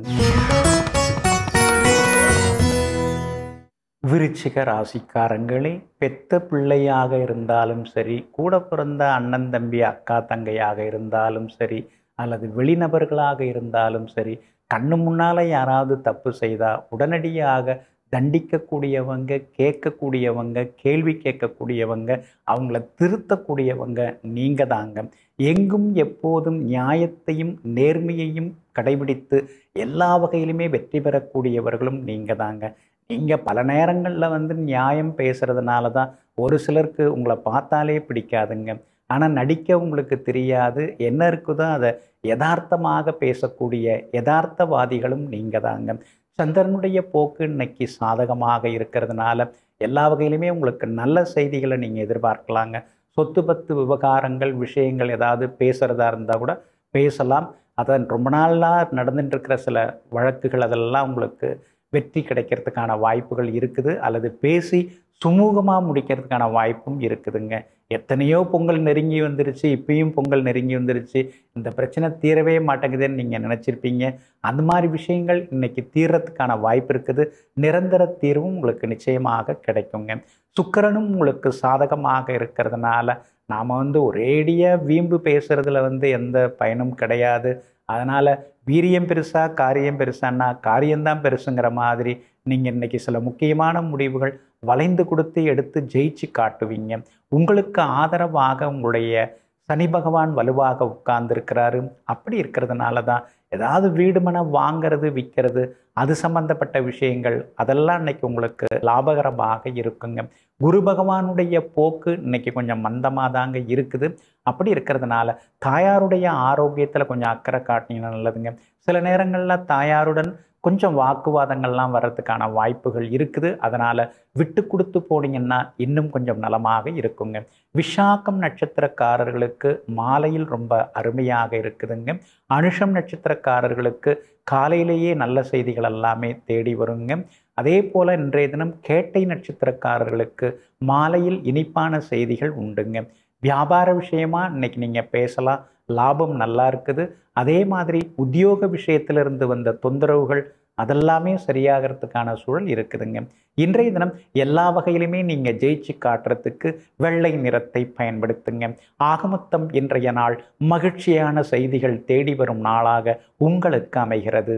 விருச்சிக ராசிக்காரங்களே பெத்த பிள்ளையாக இருந்தாலும் சரி கூட பிறந்த அண்ணன் தம்பி அக்கா தங்கையாக இருந்தாலும் சரி அல்லது வெளிநபர்களாக இருந்தாலும் சரி கண்ணு முன்னால் யாராவது தப்பு செய்தால் உடனடியாக தண்டிக்கக்கூடியவங்க கேட்கக்கூடியவங்க கேள்வி கேட்கக்கூடியவங்க அவங்கள திருத்தக்கூடியவங்க நீங்கள் தாங்க எங்கும் எப்போதும் நியாயத்தையும் நேர்மையையும் கடைபிடித்து எல்லா வகையிலுமே வெற்றி பெறக்கூடியவர்களும் நீங்கள் தாங்க இங்கே பல நேரங்களில் வந்து நியாயம் பேசுகிறதுனால தான் ஒரு சிலருக்கு உங்களை பார்த்தாலே பிடிக்காதுங்க ஆனால் நடிக்க உங்களுக்கு தெரியாது என்ன இருக்குதோ அதை யதார்த்தமாக பேசக்கூடிய யதார்த்தவாதிகளும் நீங்கள் தாங்க சந்திரனுடைய போக்கு இன்னைக்கு சாதகமாக இருக்கிறதுனால எல்லா வகையிலுமே உங்களுக்கு நல்ல செய்திகளை நீங்கள் எதிர்பார்க்கலாங்க சொத்து பத்து விவகாரங்கள் விஷயங்கள் ஏதாவது பேசுகிறதா இருந்தால் கூட பேசலாம் அதான் ரொம்ப நாளாக நடந்துட்டு இருக்கிற சில வழக்குகள் அதெல்லாம் உங்களுக்கு வெற்றி கிடைக்கிறதுக்கான வாய்ப்புகள் இருக்குது அல்லது பேசி சுமூகமாக முடிக்கிறதுக்கான வாய்ப்பும் இருக்குதுங்க எத்தனையோ பொங்கல் நெருங்கி வந்துருச்சு இப்பயும் பொங்கல் நெருங்கி வந்துருச்சு இந்த பிரச்சனை தீரவே மாட்டேங்குதுன்னு நீங்கள் நினச்சிருப்பீங்க அந்த மாதிரி விஷயங்கள் இன்றைக்கி தீர்றதுக்கான வாய்ப்பு இருக்குது நிரந்தர தீர்வும் உங்களுக்கு நிச்சயமாக கிடைக்குங்க சுக்கரனும் உங்களுக்கு சாதகமாக இருக்கிறதுனால நாம் வந்து ஒரேடியாக வீம்பு பேசுகிறதுல வந்து எந்த பயனும் கிடையாது அதனால் வீரியம் பெருசா காரியம் பெருசான்னா காரியம்தான் பெருசுங்கிற மாதிரி நீங்கள் இன்றைக்கி சில முக்கியமான முடிவுகள் வளைந்து கொடுத்து எடுத்து ஜெயிச்சு காட்டுவீங்க உங்களுக்கு ஆதரவாக உங்களுடைய சனி பகவான் வலுவாக உட்கார்ந்துருக்கிறாரு அப்படி இருக்கிறதுனால தான் ஏதாவது வீடு மனை வாங்கிறது விற்கிறது அது சம்பந்தப்பட்ட விஷயங்கள் அதெல்லாம் இன்னைக்கு உங்களுக்கு லாபகரமாக இருக்குங்க குரு பகவானுடைய போக்கு இன்னைக்கு கொஞ்சம் மந்தமாக தாங்க இருக்குது அப்படி இருக்கிறதுனால தாயாருடைய ஆரோக்கியத்தில் கொஞ்சம் அக்கறை காட்டினீங்கன்னா நல்லதுங்க சில நேரங்களில் தாயாருடன் கொஞ்சம் வாக்குவாதங்கள்லாம் வர்றதுக்கான வாய்ப்புகள் இருக்குது அதனால் விட்டு கொடுத்து போனீங்கன்னா இன்னும் கொஞ்சம் நலமாக இருக்குங்க விஷாக்கம் நட்சத்திரக்காரர்களுக்கு மாலையில் ரொம்ப அருமையாக இருக்குதுங்க அனுஷம் நட்சத்திரக்காரர்களுக்கு காலையிலேயே நல்ல செய்திகள் எல்லாமே தேடி வருங்க அதே போல் இன்றைய தினம் கேட்டை நட்சத்திரக்காரர்களுக்கு மாலையில் இனிப்பான செய்திகள் உண்டுங்க வியாபார விஷயமா இன்னைக்கு நீங்கள் பேசலாம் லாபம் நல்லா இருக்குது அதே மாதிரி உத்தியோக விஷயத்திலிருந்து வந்த தொந்தரவுகள் அதெல்லாமே சரியாகிறதுக்கான சூழல் இருக்குதுங்க இன்றைய தினம் எல்லா வகையிலுமே நீங்கள் ஜெயிச்சு காட்டுறதுக்கு வெள்ளை நிறத்தை பயன்படுத்துங்க ஆகமொத்தம் இன்றைய நாள் மகிழ்ச்சியான செய்திகள் தேடி வரும் நாளாக உங்களுக்கு அமைகிறது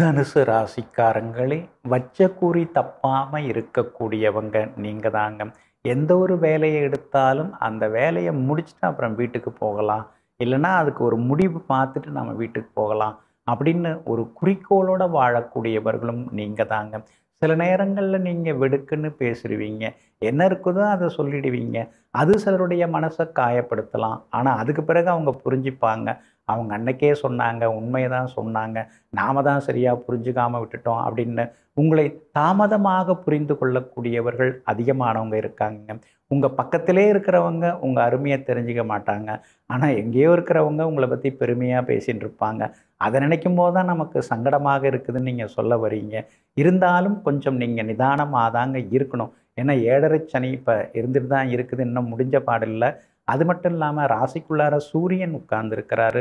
தனுசு ராசிக்காரங்களே வச்ச கூறி தப்பாமல் இருக்கக்கூடியவங்க நீங்கள் தாங்க எந்த ஒரு வேலையை எடுத்தாலும் அந்த வேலையை முடிச்சுட்டு அப்புறம் வீட்டுக்கு போகலாம் இல்லைன்னா அதுக்கு ஒரு முடிவு பார்த்துட்டு நம்ம வீட்டுக்கு போகலாம் அப்படின்னு ஒரு குறிக்கோளோடு வாழக்கூடியவர்களும் நீங்கள் தாங்க சில நேரங்களில் நீங்கள் வெடுக்குன்னு பேசிடுவீங்க என்ன இருக்குதோ அதை சொல்லிடுவீங்க அது சிலருடைய மனசை காயப்படுத்தலாம் ஆனால் அதுக்கு பிறகு அவங்க புரிஞ்சுப்பாங்க அவங்க அன்னைக்கே சொன்னாங்க உண்மையை தான் சொன்னாங்க நாம தான் சரியாக புரிஞ்சுக்காமல் விட்டுட்டோம் அப்படின்னு உங்களை தாமதமாக புரிந்து கொள்ளக்கூடியவர்கள் அதிகமானவங்க இருக்காங்க உங்கள் பக்கத்திலே இருக்கிறவங்க உங்கள் அருமையை தெரிஞ்சிக்க மாட்டாங்க ஆனால் எங்கேயோ இருக்கிறவங்க உங்களை பற்றி பெருமையாக பேசிகிட்டு இருப்பாங்க அதை நினைக்கும் போது தான் நமக்கு சங்கடமாக இருக்குதுன்னு நீங்கள் சொல்ல வரீங்க இருந்தாலும் கொஞ்சம் நீங்கள் நிதானமாக தாங்க இருக்கணும் ஏன்னா ஏழரை சனி இப்போ இருந்துட்டு தான் இருக்குது இன்னும் முடிஞ்ச பாடில்லை அது மட்டும் இல்லாமல் ராசிக்குள்ளார சூரியன் உட்கார்ந்துருக்கிறாரு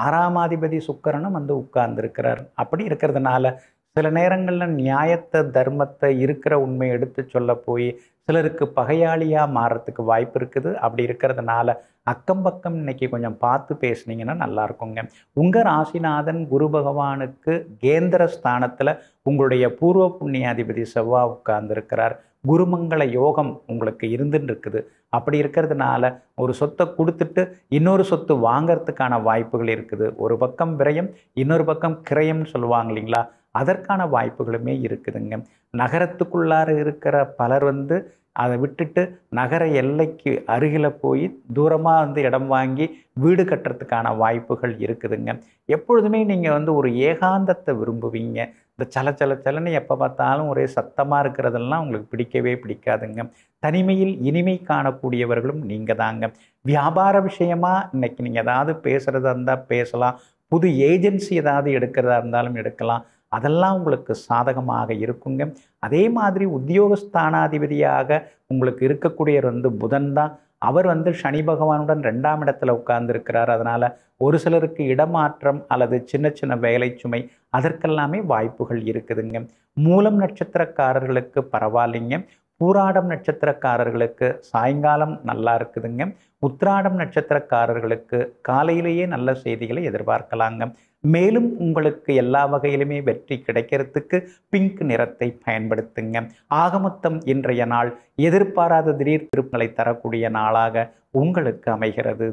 ஆறாமாதிபதி சுக்கரனும் வந்து உட்கார்ந்துருக்கிறார் அப்படி இருக்கிறதுனால சில நேரங்களில் நியாயத்தை தர்மத்தை இருக்கிற உண்மை எடுத்து சொல்ல போய் சிலருக்கு பகையாளியாக மாறுறதுக்கு வாய்ப்பு இருக்குது அப்படி இருக்கிறதுனால அக்கம் பக்கம் இன்னைக்கு கொஞ்சம் பார்த்து பேசுனீங்கன்னா நல்லா இருக்குங்க உங்கள் ராசிநாதன் குரு பகவானுக்கு கேந்திர ஸ்தானத்தில் உங்களுடைய பூர்வ புண்ணியாதிபதி செவ்வா உட்கார்ந்துருக்கிறார் குருமங்கள யோகம் உங்களுக்கு இருந்துன்னு இருக்குது அப்படி இருக்கிறதுனால ஒரு சொத்தை கொடுத்துட்டு இன்னொரு சொத்து வாங்கிறதுக்கான வாய்ப்புகள் இருக்குது ஒரு பக்கம் விரயம் இன்னொரு பக்கம் கிரயம்னு சொல்லுவாங்க இல்லைங்களா அதற்கான வாய்ப்புகளுமே இருக்குதுங்க நகரத்துக்குள்ளார இருக்கிற பலர் வந்து அதை விட்டுட்டு நகர எல்லைக்கு அருகில் போய் தூரமாக வந்து இடம் வாங்கி வீடு கட்டுறதுக்கான வாய்ப்புகள் இருக்குதுங்க எப்பொழுதுமே நீங்கள் வந்து ஒரு ஏகாந்தத்தை விரும்புவீங்க இந்த சல சல சலன்னு எப்போ பார்த்தாலும் ஒரே சத்தமாக இருக்கிறதெல்லாம் உங்களுக்கு பிடிக்கவே பிடிக்காதுங்க தனிமையில் இனிமை காணக்கூடியவர்களும் நீங்கள் தாங்க வியாபார விஷயமாக இன்றைக்கி நீங்கள் ஏதாவது பேசுகிறதா இருந்தால் பேசலாம் புது ஏஜென்சி ஏதாவது எடுக்கிறதா இருந்தாலும் எடுக்கலாம் அதெல்லாம் உங்களுக்கு சாதகமாக இருக்குங்க அதே மாதிரி உத்தியோகஸ்தானாதிபதியாக உங்களுக்கு இருக்கக்கூடியவர் வந்து புதன் தான் அவர் வந்து சனி பகவானுடன் ரெண்டாம் இடத்துல உட்கார்ந்துருக்கிறார் அதனால் ஒரு சிலருக்கு இடமாற்றம் அல்லது சின்ன சின்ன வேலை சுமை அதற்கெல்லாமே வாய்ப்புகள் இருக்குதுங்க மூலம் நட்சத்திரக்காரர்களுக்கு பரவாயில்லைங்க பூராடம் நட்சத்திரக்காரர்களுக்கு சாயங்காலம் நல்லா இருக்குதுங்க உத்ராடம் நட்சத்திரக்காரர்களுக்கு காலையிலேயே நல்ல செய்திகளை எதிர்பார்க்கலாங்க மேலும் உங்களுக்கு எல்லா வகையிலுமே வெற்றி கிடைக்கிறதுக்கு பிங்க் நிறத்தை பயன்படுத்துங்க ஆகமொத்தம் இன்றைய நாள் எதிர்பாராத திடீர் திருப்பங்களை தரக்கூடிய நாளாக உங்களுக்கு அமைகிறது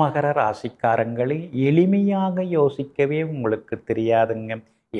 மகர ராசிக்காரங்களே எளிமையாக யோசிக்கவே உங்களுக்கு தெரியாதுங்க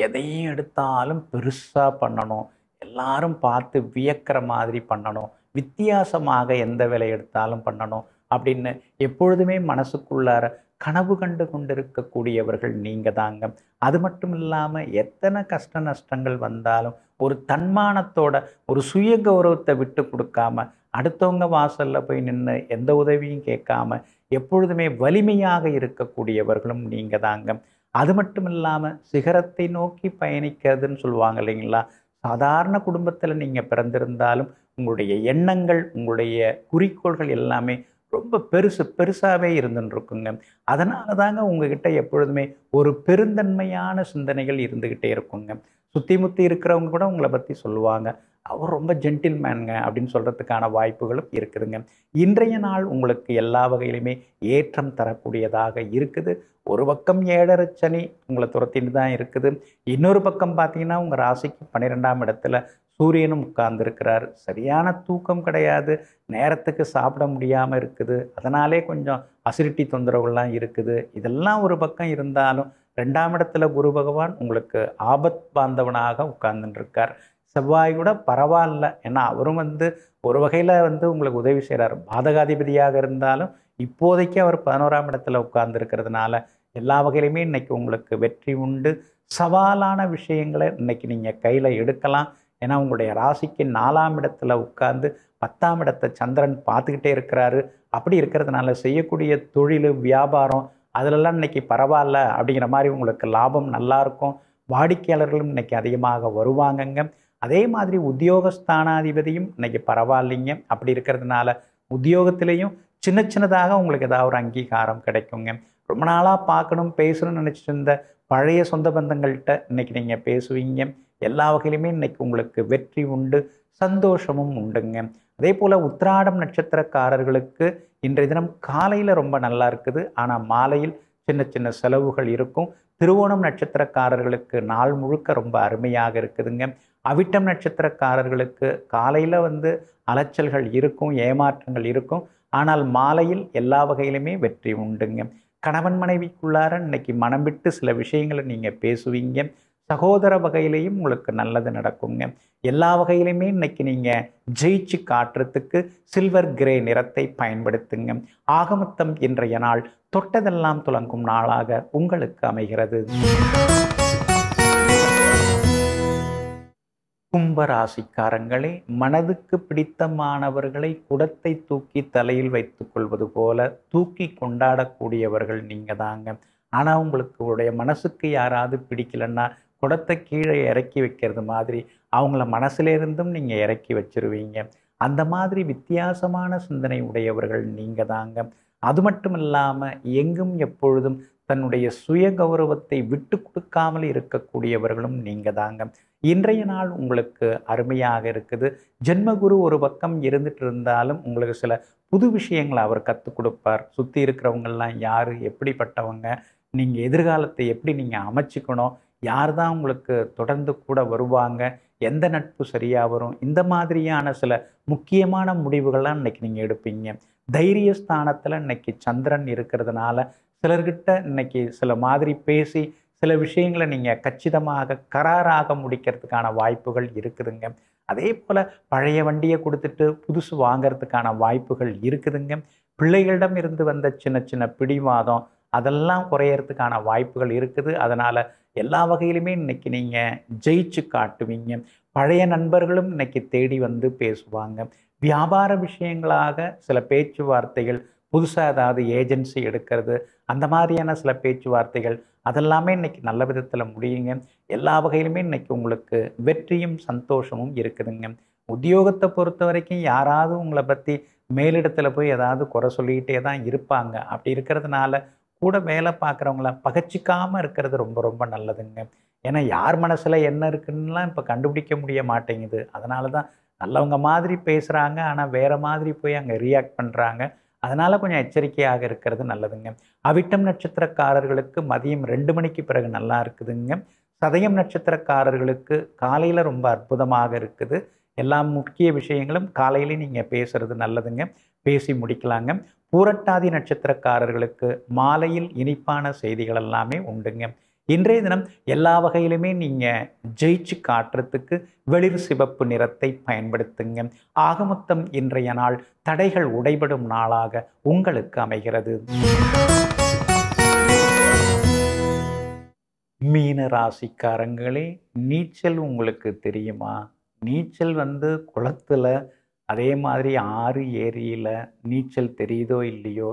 எதையும் எடுத்தாலும் பெருசாக பண்ணணும் எல்லாரும் பார்த்து வியக்கிற மாதிரி பண்ணணும் வித்தியாசமாக எந்த வேலை எடுத்தாலும் பண்ணணும் அப்படின்னு எப்பொழுதுமே மனசுக்குள்ளார கனவு கண்டு கொண்டிருக்கக்கூடியவர்கள் நீங்கள் தாங்க அது மட்டும் இல்லாமல் எத்தனை கஷ்ட நஷ்டங்கள் வந்தாலும் ஒரு தன்மானத்தோட ஒரு சுய கௌரவத்தை விட்டு கொடுக்காம அடுத்தவங்க வாசலில் போய் நின்று எந்த உதவியும் கேட்காம எப்பொழுதுமே வலிமையாக இருக்கக்கூடியவர்களும் நீங்கள் தாங்க அது மட்டும் இல்லாமல் சிகரத்தை நோக்கி பயணிக்கிறதுன்னு சொல்லுவாங்க இல்லைங்களா சாதாரண குடும்பத்தில் நீங்கள் பிறந்திருந்தாலும் உங்களுடைய எண்ணங்கள் உங்களுடைய குறிக்கோள்கள் எல்லாமே ரொம்ப பெருசு பெருசாகவே இருந்துருக்குங்க அதனால தாங்க உங்ககிட்ட எப்பொழுதுமே ஒரு பெருந்தன்மையான சிந்தனைகள் இருந்துக்கிட்டே இருக்குங்க சுற்றி முற்றி இருக்கிறவங்க கூட உங்களை பற்றி சொல்லுவாங்க அவர் ரொம்ப ஜென்டில் மேனுங்க அப்படின்னு சொல்கிறதுக்கான வாய்ப்புகளும் இருக்குதுங்க இன்றைய நாள் உங்களுக்கு எல்லா வகையிலுமே ஏற்றம் தரக்கூடியதாக இருக்குது ஒரு பக்கம் ஏழரை சனி உங்களை துரத்தின்னு தான் இருக்குது இன்னொரு பக்கம் பார்த்தீங்கன்னா உங்கள் ராசிக்கு பன்னிரெண்டாம் இடத்துல சூரியனும் உட்கார்ந்துருக்கிறார் சரியான தூக்கம் கிடையாது நேரத்துக்கு சாப்பிட முடியாமல் இருக்குது அதனாலே கொஞ்சம் அசிரிட்டி தொந்தரவுலாம் இருக்குது இதெல்லாம் ஒரு பக்கம் இருந்தாலும் ரெண்டாம் இடத்துல குரு பகவான் உங்களுக்கு ஆபத் பாந்தவனாக உட்கார்ந்துருக்கார் செவ்வாய் கூட பரவாயில்ல ஏன்னா அவரும் வந்து ஒரு வகையில் வந்து உங்களுக்கு உதவி செய்கிறார் பாதகாதிபதியாக இருந்தாலும் இப்போதைக்கு அவர் பதினோராம் இடத்துல உட்கார்ந்துருக்கிறதுனால எல்லா வகையிலுமே இன்றைக்கி உங்களுக்கு வெற்றி உண்டு சவாலான விஷயங்களை இன்றைக்கி நீங்கள் கையில் எடுக்கலாம் ஏன்னா உங்களுடைய ராசிக்கு நாலாம் இடத்துல உட்கார்ந்து பத்தாம் இடத்த சந்திரன் பார்த்துக்கிட்டே இருக்கிறாரு அப்படி இருக்கிறதுனால செய்யக்கூடிய தொழில் வியாபாரம் அதிலெல்லாம் இன்னைக்கு பரவாயில்ல அப்படிங்கிற மாதிரி உங்களுக்கு லாபம் நல்லாயிருக்கும் வாடிக்கையாளர்களும் இன்னைக்கு அதிகமாக வருவாங்கங்க அதே மாதிரி உத்தியோகஸ்தானாதிபதியும் இன்னைக்கு பரவாயில்லைங்க அப்படி இருக்கிறதுனால உத்தியோகத்திலையும் சின்ன சின்னதாக உங்களுக்கு ஏதாவது ஒரு அங்கீகாரம் கிடைக்குங்க ரொம்ப நாளாக பார்க்கணும் பேசணும்னு நினச்சிட்டு இருந்த பழைய சொந்த பந்தங்கள்கிட்ட இன்றைக்கி நீங்கள் பேசுவீங்க எல்லா வகையிலுமே இன்றைக்கி உங்களுக்கு வெற்றி உண்டு சந்தோஷமும் உண்டுங்க அதே போல் உத்திராடம் நட்சத்திரக்காரர்களுக்கு இன்றைய தினம் காலையில் ரொம்ப நல்லா இருக்குது ஆனால் மாலையில் சின்ன சின்ன செலவுகள் இருக்கும் திருவோணம் நட்சத்திரக்காரர்களுக்கு நாள் முழுக்க ரொம்ப அருமையாக இருக்குதுங்க அவிட்டம் நட்சத்திரக்காரர்களுக்கு காலையில் வந்து அலைச்சல்கள் இருக்கும் ஏமாற்றங்கள் இருக்கும் ஆனால் மாலையில் எல்லா வகையிலுமே வெற்றி உண்டுங்க கணவன் மனைவிக்குள்ளார இன்னைக்கு மனம் விட்டு சில விஷயங்களை நீங்கள் பேசுவீங்க சகோதர வகையிலையும் உங்களுக்கு நல்லது நடக்குங்க எல்லா வகையிலையுமே இன்னைக்கு நீங்கள் ஜெயிச்சு காட்டுறதுக்கு சில்வர் கிரே நிறத்தை பயன்படுத்துங்க ஆகமத்தம் இன்றைய நாள் தொட்டதெல்லாம் துலங்கும் நாளாக உங்களுக்கு அமைகிறது கும்பராசிக்காரங்களே மனதுக்கு பிடித்தமானவர்களை குடத்தை தூக்கி தலையில் வைத்து கொள்வது போல தூக்கி கொண்டாடக்கூடியவர்கள் நீங்கள் தாங்க ஆனால் உங்களுக்கு உங்களுடைய மனசுக்கு யாராவது பிடிக்கலன்னா குடத்தை கீழே இறக்கி வைக்கிறது மாதிரி அவங்கள மனசுலேருந்தும் நீங்கள் இறக்கி வச்சுருவீங்க அந்த மாதிரி வித்தியாசமான சிந்தனை உடையவர்கள் நீங்கள் தாங்க அது மட்டும் இல்லாமல் எங்கும் எப்பொழுதும் தன்னுடைய சுய கௌரவத்தை விட்டு கொடுக்காமல் இருக்கக்கூடியவர்களும் நீங்கள் தாங்க இன்றைய நாள் உங்களுக்கு அருமையாக இருக்குது ஜென்மகுரு ஒரு பக்கம் இருந்துட்டு இருந்தாலும் உங்களுக்கு சில புது விஷயங்களை அவர் கற்றுக் கொடுப்பார் சுற்றி இருக்கிறவங்கெல்லாம் யார் எப்படிப்பட்டவங்க நீங்கள் எதிர்காலத்தை எப்படி நீங்கள் அமைச்சிக்கணும் யார் தான் உங்களுக்கு தொடர்ந்து கூட வருவாங்க எந்த நட்பு சரியாக வரும் இந்த மாதிரியான சில முக்கியமான முடிவுகள்லாம் இன்றைக்கி நீங்கள் எடுப்பீங்க தைரியஸ்தானத்தில் இன்னைக்கு சந்திரன் இருக்கிறதுனால சிலர்கிட்ட இன்னைக்கு சில மாதிரி பேசி சில விஷயங்களை நீங்கள் கச்சிதமாக கராராக முடிக்கிறதுக்கான வாய்ப்புகள் இருக்குதுங்க அதே போல் பழைய வண்டியை கொடுத்துட்டு புதுசு வாங்கிறதுக்கான வாய்ப்புகள் இருக்குதுங்க பிள்ளைகளிடம் இருந்து வந்த சின்ன சின்ன பிடிவாதம் அதெல்லாம் குறையறதுக்கான வாய்ப்புகள் இருக்குது அதனால் எல்லா வகையிலுமே இன்னைக்கு நீங்கள் ஜெயிச்சு காட்டுவீங்க பழைய நண்பர்களும் இன்னைக்கு தேடி வந்து பேசுவாங்க வியாபார விஷயங்களாக சில பேச்சுவார்த்தைகள் புதுசாக ஏதாவது ஏஜென்சி எடுக்கிறது அந்த மாதிரியான சில பேச்சுவார்த்தைகள் அதெல்லாமே இன்றைக்கி நல்ல விதத்தில் முடியுங்க எல்லா வகையிலுமே இன்றைக்கி உங்களுக்கு வெற்றியும் சந்தோஷமும் இருக்குதுங்க உத்தியோகத்தை பொறுத்த வரைக்கும் யாராவது உங்களை பற்றி மேலிடத்தில் போய் ஏதாவது குறை சொல்லிக்கிட்டே தான் இருப்பாங்க அப்படி இருக்கிறதுனால கூட வேலை பார்க்குறவங்கள பகச்சிக்காமல் இருக்கிறது ரொம்ப ரொம்ப நல்லதுங்க ஏன்னா யார் மனசில் என்ன இருக்குன்னெலாம் இப்போ கண்டுபிடிக்க முடிய மாட்டேங்குது அதனால தான் நல்லவங்க மாதிரி பேசுகிறாங்க ஆனால் வேறு மாதிரி போய் அங்கே ரியாக்ட் பண்ணுறாங்க அதனால் கொஞ்சம் எச்சரிக்கையாக இருக்கிறது நல்லதுங்க அவிட்டம் நட்சத்திரக்காரர்களுக்கு மதியம் ரெண்டு மணிக்கு பிறகு நல்லா இருக்குதுங்க சதயம் நட்சத்திரக்காரர்களுக்கு காலையில் ரொம்ப அற்புதமாக இருக்குது எல்லா முக்கிய விஷயங்களும் காலையிலே நீங்கள் பேசுகிறது நல்லதுங்க பேசி முடிக்கலாங்க பூரட்டாதி நட்சத்திரக்காரர்களுக்கு மாலையில் இனிப்பான செய்திகள் எல்லாமே உண்டுங்க இன்றைய தினம் எல்லா வகையிலுமே நீங்கள் ஜெயிச்சு காட்டுறதுக்கு வெளிர் சிவப்பு நிறத்தை பயன்படுத்துங்க ஆகமொத்தம் இன்றைய நாள் தடைகள் உடைபடும் நாளாக உங்களுக்கு அமைகிறது மீன ராசிக்காரங்களே நீச்சல் உங்களுக்கு தெரியுமா நீச்சல் வந்து குளத்தில் அதே மாதிரி ஆறு ஏரியில் நீச்சல் தெரியுதோ இல்லையோ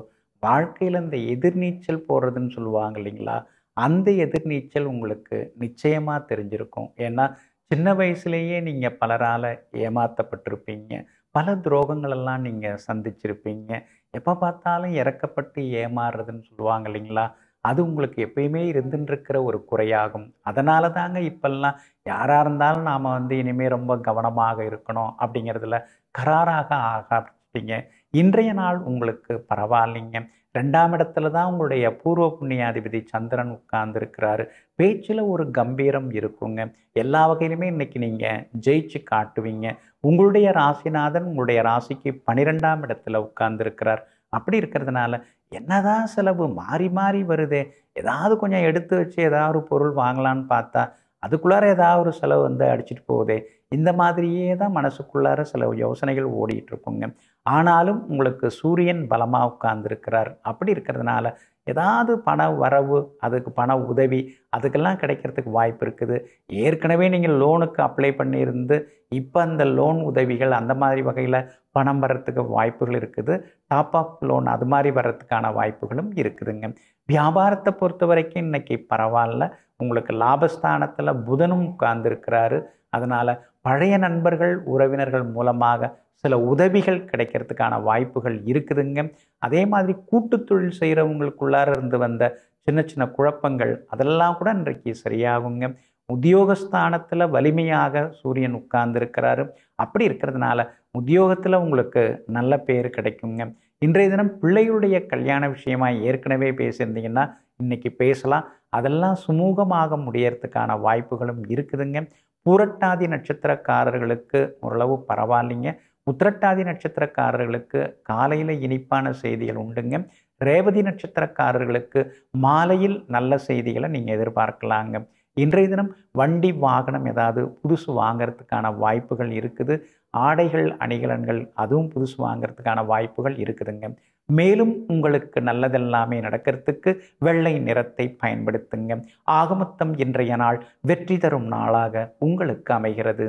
வாழ்க்கையில் இந்த எதிர்நீச்சல் போடுறதுன்னு சொல்லுவாங்க இல்லைங்களா அந்த எதிர்நீச்சல் உங்களுக்கு நிச்சயமாக தெரிஞ்சிருக்கும் ஏன்னா சின்ன வயசுலேயே நீங்கள் பலரால் ஏமாற்றப்பட்டிருப்பீங்க பல துரோகங்களெல்லாம் நீங்கள் சந்திச்சிருப்பீங்க எப்போ பார்த்தாலும் இறக்கப்பட்டு ஏமாறுறதுன்னு சொல்லுவாங்க இல்லைங்களா அது உங்களுக்கு எப்பயுமே இருந்துருக்கிற ஒரு குறையாகும் அதனால தாங்க இப்போல்லாம் யாராக இருந்தாலும் நாம் வந்து இனிமேல் ரொம்ப கவனமாக இருக்கணும் அப்படிங்கிறதுல கராராக ஆகாதீங்க இன்றைய நாள் உங்களுக்கு பரவாயில்லைங்க ரெண்டாம் இடத்துல தான் உங்களுடைய பூர்வ புண்ணியாதிபதி சந்திரன் உட்கார்ந்துருக்கிறாரு பேச்சில் ஒரு கம்பீரம் இருக்குங்க எல்லா வகையிலுமே இன்றைக்கி நீங்கள் ஜெயிச்சு காட்டுவீங்க உங்களுடைய ராசிநாதன் உங்களுடைய ராசிக்கு பனிரெண்டாம் இடத்துல உட்கார்ந்துருக்கிறார் அப்படி இருக்கிறதுனால என்னதான் செலவு மாறி மாறி வருதே ஏதாவது கொஞ்சம் எடுத்து வச்சு ஏதாவது ஒரு பொருள் வாங்கலான்னு பார்த்தா அதுக்குள்ளார ஏதாவது ஒரு செலவு வந்து அடிச்சிட்டு போகுதே இந்த மாதிரியே தான் மனசுக்குள்ளார சில யோசனைகள் இருக்குங்க ஆனாலும் உங்களுக்கு சூரியன் பலமாக உட்கார்ந்துருக்கிறார் அப்படி இருக்கிறதுனால ஏதாவது பண வரவு அதுக்கு பண உதவி அதுக்கெல்லாம் கிடைக்கிறதுக்கு வாய்ப்பு இருக்குது ஏற்கனவே நீங்கள் லோனுக்கு அப்ளை பண்ணியிருந்து இப்போ அந்த லோன் உதவிகள் அந்த மாதிரி வகையில் பணம் வர்றதுக்கு வாய்ப்புகள் இருக்குது டாப் ஆப் லோன் அது மாதிரி வர்றதுக்கான வாய்ப்புகளும் இருக்குதுங்க வியாபாரத்தை பொறுத்த வரைக்கும் இன்றைக்கி பரவாயில்ல உங்களுக்கு லாபஸ்தானத்தில் புதனும் உட்கார்ந்துருக்கிறாரு அதனால் பழைய நண்பர்கள் உறவினர்கள் மூலமாக சில உதவிகள் கிடைக்கிறதுக்கான வாய்ப்புகள் இருக்குதுங்க அதே மாதிரி கூட்டு தொழில் செய்கிறவங்களுக்குள்ளார இருந்து வந்த சின்ன சின்ன குழப்பங்கள் அதெல்லாம் கூட இன்றைக்கு சரியாகுங்க உத்தியோகஸ்தானத்தில் வலிமையாக சூரியன் உட்கார்ந்துருக்கிறாரு அப்படி இருக்கிறதுனால உத்தியோகத்தில் உங்களுக்கு நல்ல பேர் கிடைக்குங்க இன்றைய தினம் பிள்ளைகளுடைய கல்யாண விஷயமா ஏற்கனவே பேசியிருந்தீங்கன்னா இன்னைக்கு பேசலாம் அதெல்லாம் சுமூகமாக முடியறதுக்கான வாய்ப்புகளும் இருக்குதுங்க புரட்டாதி நட்சத்திரக்காரர்களுக்கு ஓரளவு பரவாயில்லைங்க உத்திரட்டாதி நட்சத்திரக்காரர்களுக்கு காலையில் இனிப்பான செய்திகள் உண்டுங்க ரேவதி நட்சத்திரக்காரர்களுக்கு மாலையில் நல்ல செய்திகளை நீங்கள் எதிர்பார்க்கலாங்க இன்றைய தினம் வண்டி வாகனம் ஏதாவது புதுசு வாங்கிறதுக்கான வாய்ப்புகள் இருக்குது ஆடைகள் அணிகலன்கள் அதுவும் புதுசு வாங்கிறதுக்கான வாய்ப்புகள் இருக்குதுங்க மேலும் உங்களுக்கு நல்லதெல்லாமே நடக்கிறதுக்கு வெள்ளை நிறத்தை பயன்படுத்துங்க ஆகமத்தம் இன்றைய நாள் வெற்றி தரும் நாளாக உங்களுக்கு அமைகிறது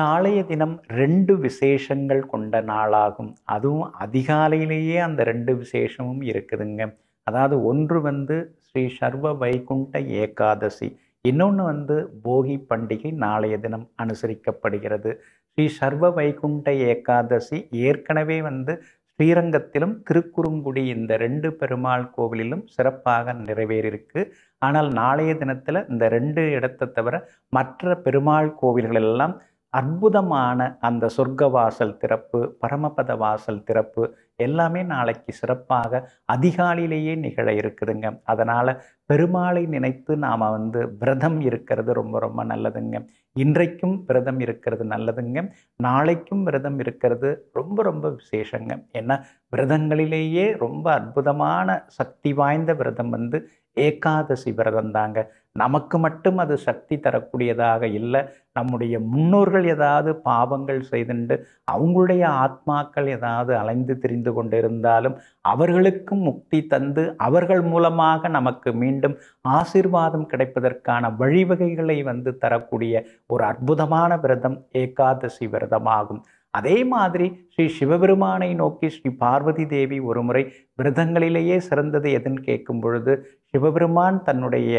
நாளைய தினம் ரெண்டு விசேஷங்கள் கொண்ட நாளாகும் அதுவும் அதிகாலையிலேயே அந்த ரெண்டு விசேஷமும் இருக்குதுங்க அதாவது ஒன்று வந்து ஸ்ரீ சர்வ வைகுண்ட ஏகாதசி இன்னொன்று வந்து போகி பண்டிகை நாளைய தினம் அனுசரிக்கப்படுகிறது ஸ்ரீ சர்வ வைகுண்ட ஏகாதசி ஏற்கனவே வந்து ஸ்ரீரங்கத்திலும் திருக்குறுங்குடி இந்த ரெண்டு பெருமாள் கோவிலிலும் சிறப்பாக நிறைவேறியிருக்கு ஆனால் நாளைய தினத்தில் இந்த ரெண்டு இடத்தை தவிர மற்ற பெருமாள் கோவில்களெல்லாம் அற்புதமான அந்த சொர்க்க வாசல் திறப்பு பரமபத வாசல் திறப்பு எல்லாமே நாளைக்கு சிறப்பாக அதிகாலையிலேயே நிகழ இருக்குதுங்க அதனால் பெருமாளை நினைத்து நாம் வந்து விரதம் இருக்கிறது ரொம்ப ரொம்ப நல்லதுங்க இன்றைக்கும் விரதம் இருக்கிறது நல்லதுங்க நாளைக்கும் விரதம் இருக்கிறது ரொம்ப ரொம்ப விசேஷங்க ஏன்னா விரதங்களிலேயே ரொம்ப அற்புதமான சக்தி வாய்ந்த விரதம் வந்து ஏகாதசி விரதம் தாங்க நமக்கு மட்டும் அது சக்தி தரக்கூடியதாக இல்லை நம்முடைய முன்னோர்கள் ஏதாவது பாவங்கள் செய்துண்டு அவங்களுடைய ஆத்மாக்கள் ஏதாவது அலைந்து திரிந்து கொண்டிருந்தாலும் அவர்களுக்கும் முக்தி தந்து அவர்கள் மூலமாக நமக்கு மீண்டும் ஆசிர்வாதம் கிடைப்பதற்கான வழிவகைகளை வந்து தரக்கூடிய ஒரு அற்புதமான விரதம் ஏகாதசி விரதமாகும் அதே மாதிரி ஸ்ரீ சிவபெருமானை நோக்கி ஸ்ரீ பார்வதி தேவி ஒருமுறை விரதங்களிலேயே சிறந்தது எதுன்னு கேட்கும் பொழுது சிவபெருமான் தன்னுடைய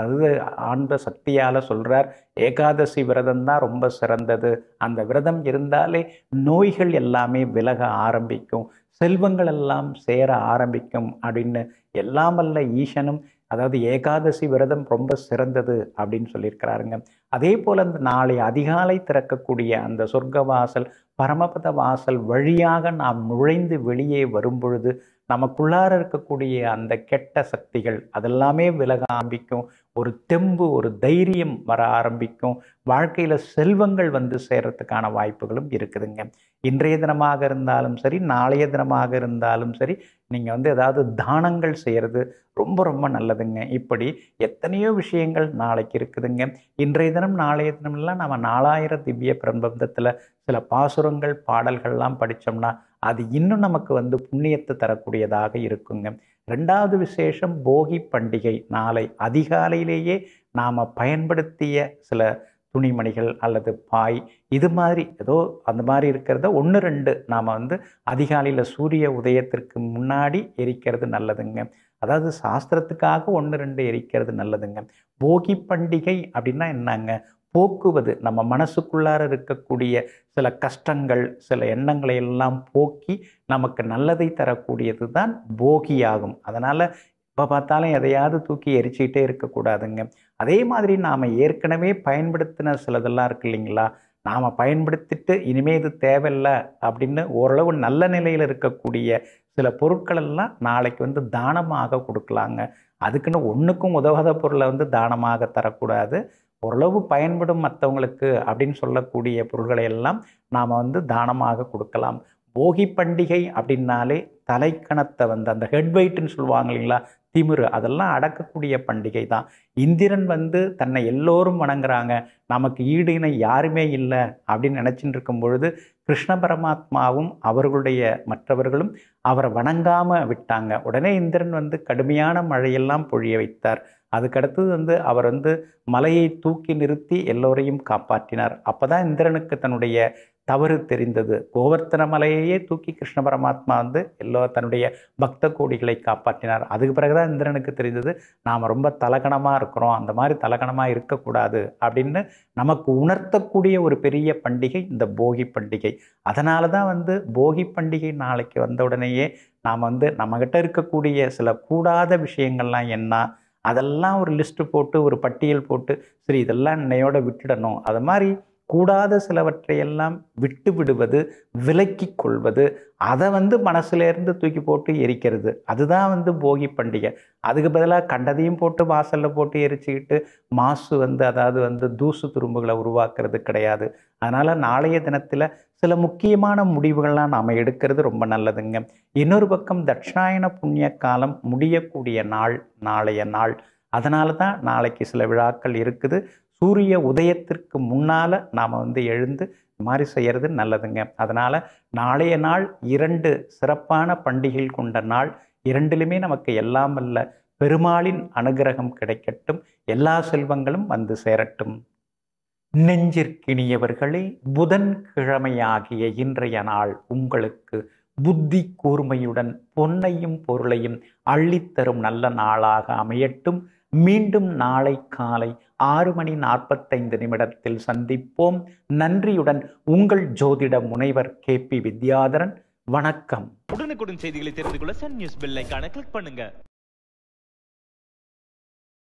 அது ஆண்ட சக்தியால் சொல்கிறார் ஏகாதசி விரதம் தான் ரொம்ப சிறந்தது அந்த விரதம் இருந்தாலே நோய்கள் எல்லாமே விலக ஆரம்பிக்கும் செல்வங்கள் எல்லாம் சேர ஆரம்பிக்கும் அப்படின்னு எல்லாம் அல்ல ஈசனும் அதாவது ஏகாதசி விரதம் ரொம்ப சிறந்தது அப்படின்னு சொல்லியிருக்கிறாருங்க அதே போல் அந்த நாளை அதிகாலை திறக்கக்கூடிய அந்த சொர்க்க வாசல் பரமபத வாசல் வழியாக நாம் நுழைந்து வெளியே வரும் பொழுது நமக்குள்ளார இருக்கக்கூடிய அந்த கெட்ட சக்திகள் அதெல்லாமே விலக ஆரம்பிக்கும் ஒரு தெம்பு ஒரு தைரியம் வர ஆரம்பிக்கும் வாழ்க்கையில் செல்வங்கள் வந்து சேர்கிறதுக்கான வாய்ப்புகளும் இருக்குதுங்க இன்றைய தினமாக இருந்தாலும் சரி நாளைய தினமாக இருந்தாலும் சரி நீங்கள் வந்து ஏதாவது தானங்கள் செய்கிறது ரொம்ப ரொம்ப நல்லதுங்க இப்படி எத்தனையோ விஷயங்கள் நாளைக்கு இருக்குதுங்க இன்றைய தினம் நாளைய தினம்லாம் நம்ம நாலாயிரம் திவ்ய பிரபந்தத்தில் சில பாசுரங்கள் பாடல்கள்லாம் படித்தோம்னா அது இன்னும் நமக்கு வந்து புண்ணியத்தை தரக்கூடியதாக இருக்குங்க ரெண்டாவது விசேஷம் போகி பண்டிகை நாளை அதிகாலையிலேயே நாம் பயன்படுத்திய சில துணிமணிகள் அல்லது பாய் இது மாதிரி ஏதோ அந்த மாதிரி இருக்கிறத ஒன்று ரெண்டு நாம் வந்து அதிகாலையில் சூரிய உதயத்திற்கு முன்னாடி எரிக்கிறது நல்லதுங்க அதாவது சாஸ்திரத்துக்காக ஒன்று ரெண்டு எரிக்கிறது நல்லதுங்க போகி பண்டிகை அப்படின்னா என்னங்க போக்குவது நம்ம மனசுக்குள்ளார இருக்கக்கூடிய சில கஷ்டங்கள் சில எண்ணங்களை எல்லாம் போக்கி நமக்கு நல்லதை தரக்கூடியது தான் போகியாகும் அதனால் இப்போ பார்த்தாலும் எதையாவது தூக்கி எரிச்சிக்கிட்டே இருக்கக்கூடாதுங்க அதே மாதிரி நாம் ஏற்கனவே பயன்படுத்தின சிலதெல்லாம் இருக்கு இல்லைங்களா நாம் பயன்படுத்திட்டு இனிமே இது தேவையில்லை அப்படின்னு ஓரளவு நல்ல நிலையில் இருக்கக்கூடிய சில பொருட்களெல்லாம் நாளைக்கு வந்து தானமாக கொடுக்கலாங்க அதுக்குன்னு ஒன்றுக்கும் உதவாத பொருளை வந்து தானமாக தரக்கூடாது ஓரளவு பயன்படும் மற்றவங்களுக்கு அப்படின்னு சொல்லக்கூடிய பொருள்களை எல்லாம் நாம் வந்து தானமாக கொடுக்கலாம் போகி பண்டிகை அப்படின்னாலே தலைக்கணத்தை வந்து அந்த ஹெட் வெயிட்னு சொல்லுவாங்க இல்லைங்களா திமிரு அதெல்லாம் அடக்கக்கூடிய பண்டிகை தான் இந்திரன் வந்து தன்னை எல்லோரும் வணங்குறாங்க நமக்கு ஈடு இணை யாருமே இல்லை அப்படின்னு நினச்சிட்டு இருக்கும் பொழுது கிருஷ்ண பரமாத்மாவும் அவர்களுடைய மற்றவர்களும் அவரை வணங்காமல் விட்டாங்க உடனே இந்திரன் வந்து கடுமையான மழையெல்லாம் பொழிய வைத்தார் அதுக்கடுத்தது வந்து அவர் வந்து மலையை தூக்கி நிறுத்தி எல்லோரையும் காப்பாற்றினார் அப்போ தான் இந்திரனுக்கு தன்னுடைய தவறு தெரிந்தது கோவர்த்தன மலையையே தூக்கி கிருஷ்ண பரமாத்மா வந்து எல்லோ தன்னுடைய பக்த கோடிகளை காப்பாற்றினார் அதுக்கு பிறகுதான் இந்திரனுக்கு தெரிந்தது நாம் ரொம்ப தலகணமாக இருக்கிறோம் அந்த மாதிரி தலகணமாக இருக்கக்கூடாது அப்படின்னு நமக்கு உணர்த்தக்கூடிய ஒரு பெரிய பண்டிகை இந்த போகி பண்டிகை அதனால தான் வந்து போகி பண்டிகை நாளைக்கு வந்த உடனேயே நாம் வந்து நம்மக்கிட்ட இருக்கக்கூடிய சில கூடாத விஷயங்கள்லாம் என்ன அதெல்லாம் ஒரு லிஸ்ட்டு போட்டு ஒரு பட்டியல் போட்டு சரி இதெல்லாம் என்னையோட விட்டுடணும் அது மாதிரி கூடாத சிலவற்றையெல்லாம் விட்டு விடுவது விலக்கி கொள்வது அதை வந்து மனசுலேருந்து தூக்கி போட்டு எரிக்கிறது அதுதான் வந்து போகி பண்டிகை அதுக்கு பதிலாக கண்டதையும் போட்டு வாசலில் போட்டு எரிச்சுக்கிட்டு மாசு வந்து அதாவது வந்து தூசு துரும்புகளை உருவாக்குறது கிடையாது அதனால் நாளைய தினத்தில் சில முக்கியமான முடிவுகள்லாம் நாம் எடுக்கிறது ரொம்ப நல்லதுங்க இன்னொரு பக்கம் தட்சிணாயன புண்ணிய காலம் முடியக்கூடிய நாள் நாளைய நாள் அதனால தான் நாளைக்கு சில விழாக்கள் இருக்குது சூரிய உதயத்திற்கு முன்னால் நாம் வந்து எழுந்து இந்த மாதிரி செய்கிறது நல்லதுங்க அதனால் நாளைய நாள் இரண்டு சிறப்பான பண்டிகைகள் கொண்ட நாள் இரண்டிலுமே நமக்கு எல்லாம் அல்ல பெருமாளின் அனுகிரகம் கிடைக்கட்டும் எல்லா செல்வங்களும் வந்து சேரட்டும் நெஞ்சிற்கினியவர்களே புதன்கிழமையாகிய இன்றைய நாள் உங்களுக்கு புத்தி கூர்மையுடன் பொன்னையும் பொருளையும் அள்ளித்தரும் நல்ல நாளாக அமையட்டும் மீண்டும் நாளை காலை ஆறு மணி நாற்பத்தைந்து நிமிடத்தில் சந்திப்போம் நன்றியுடன் உங்கள் ஜோதிட முனைவர் கே பி வித்யாதரன் வணக்கம் உடனுக்குடன் செய்திகளை தெரிந்து கொள்ள சன் நியூஸ் பெல் கிளிக் பண்ணுங்க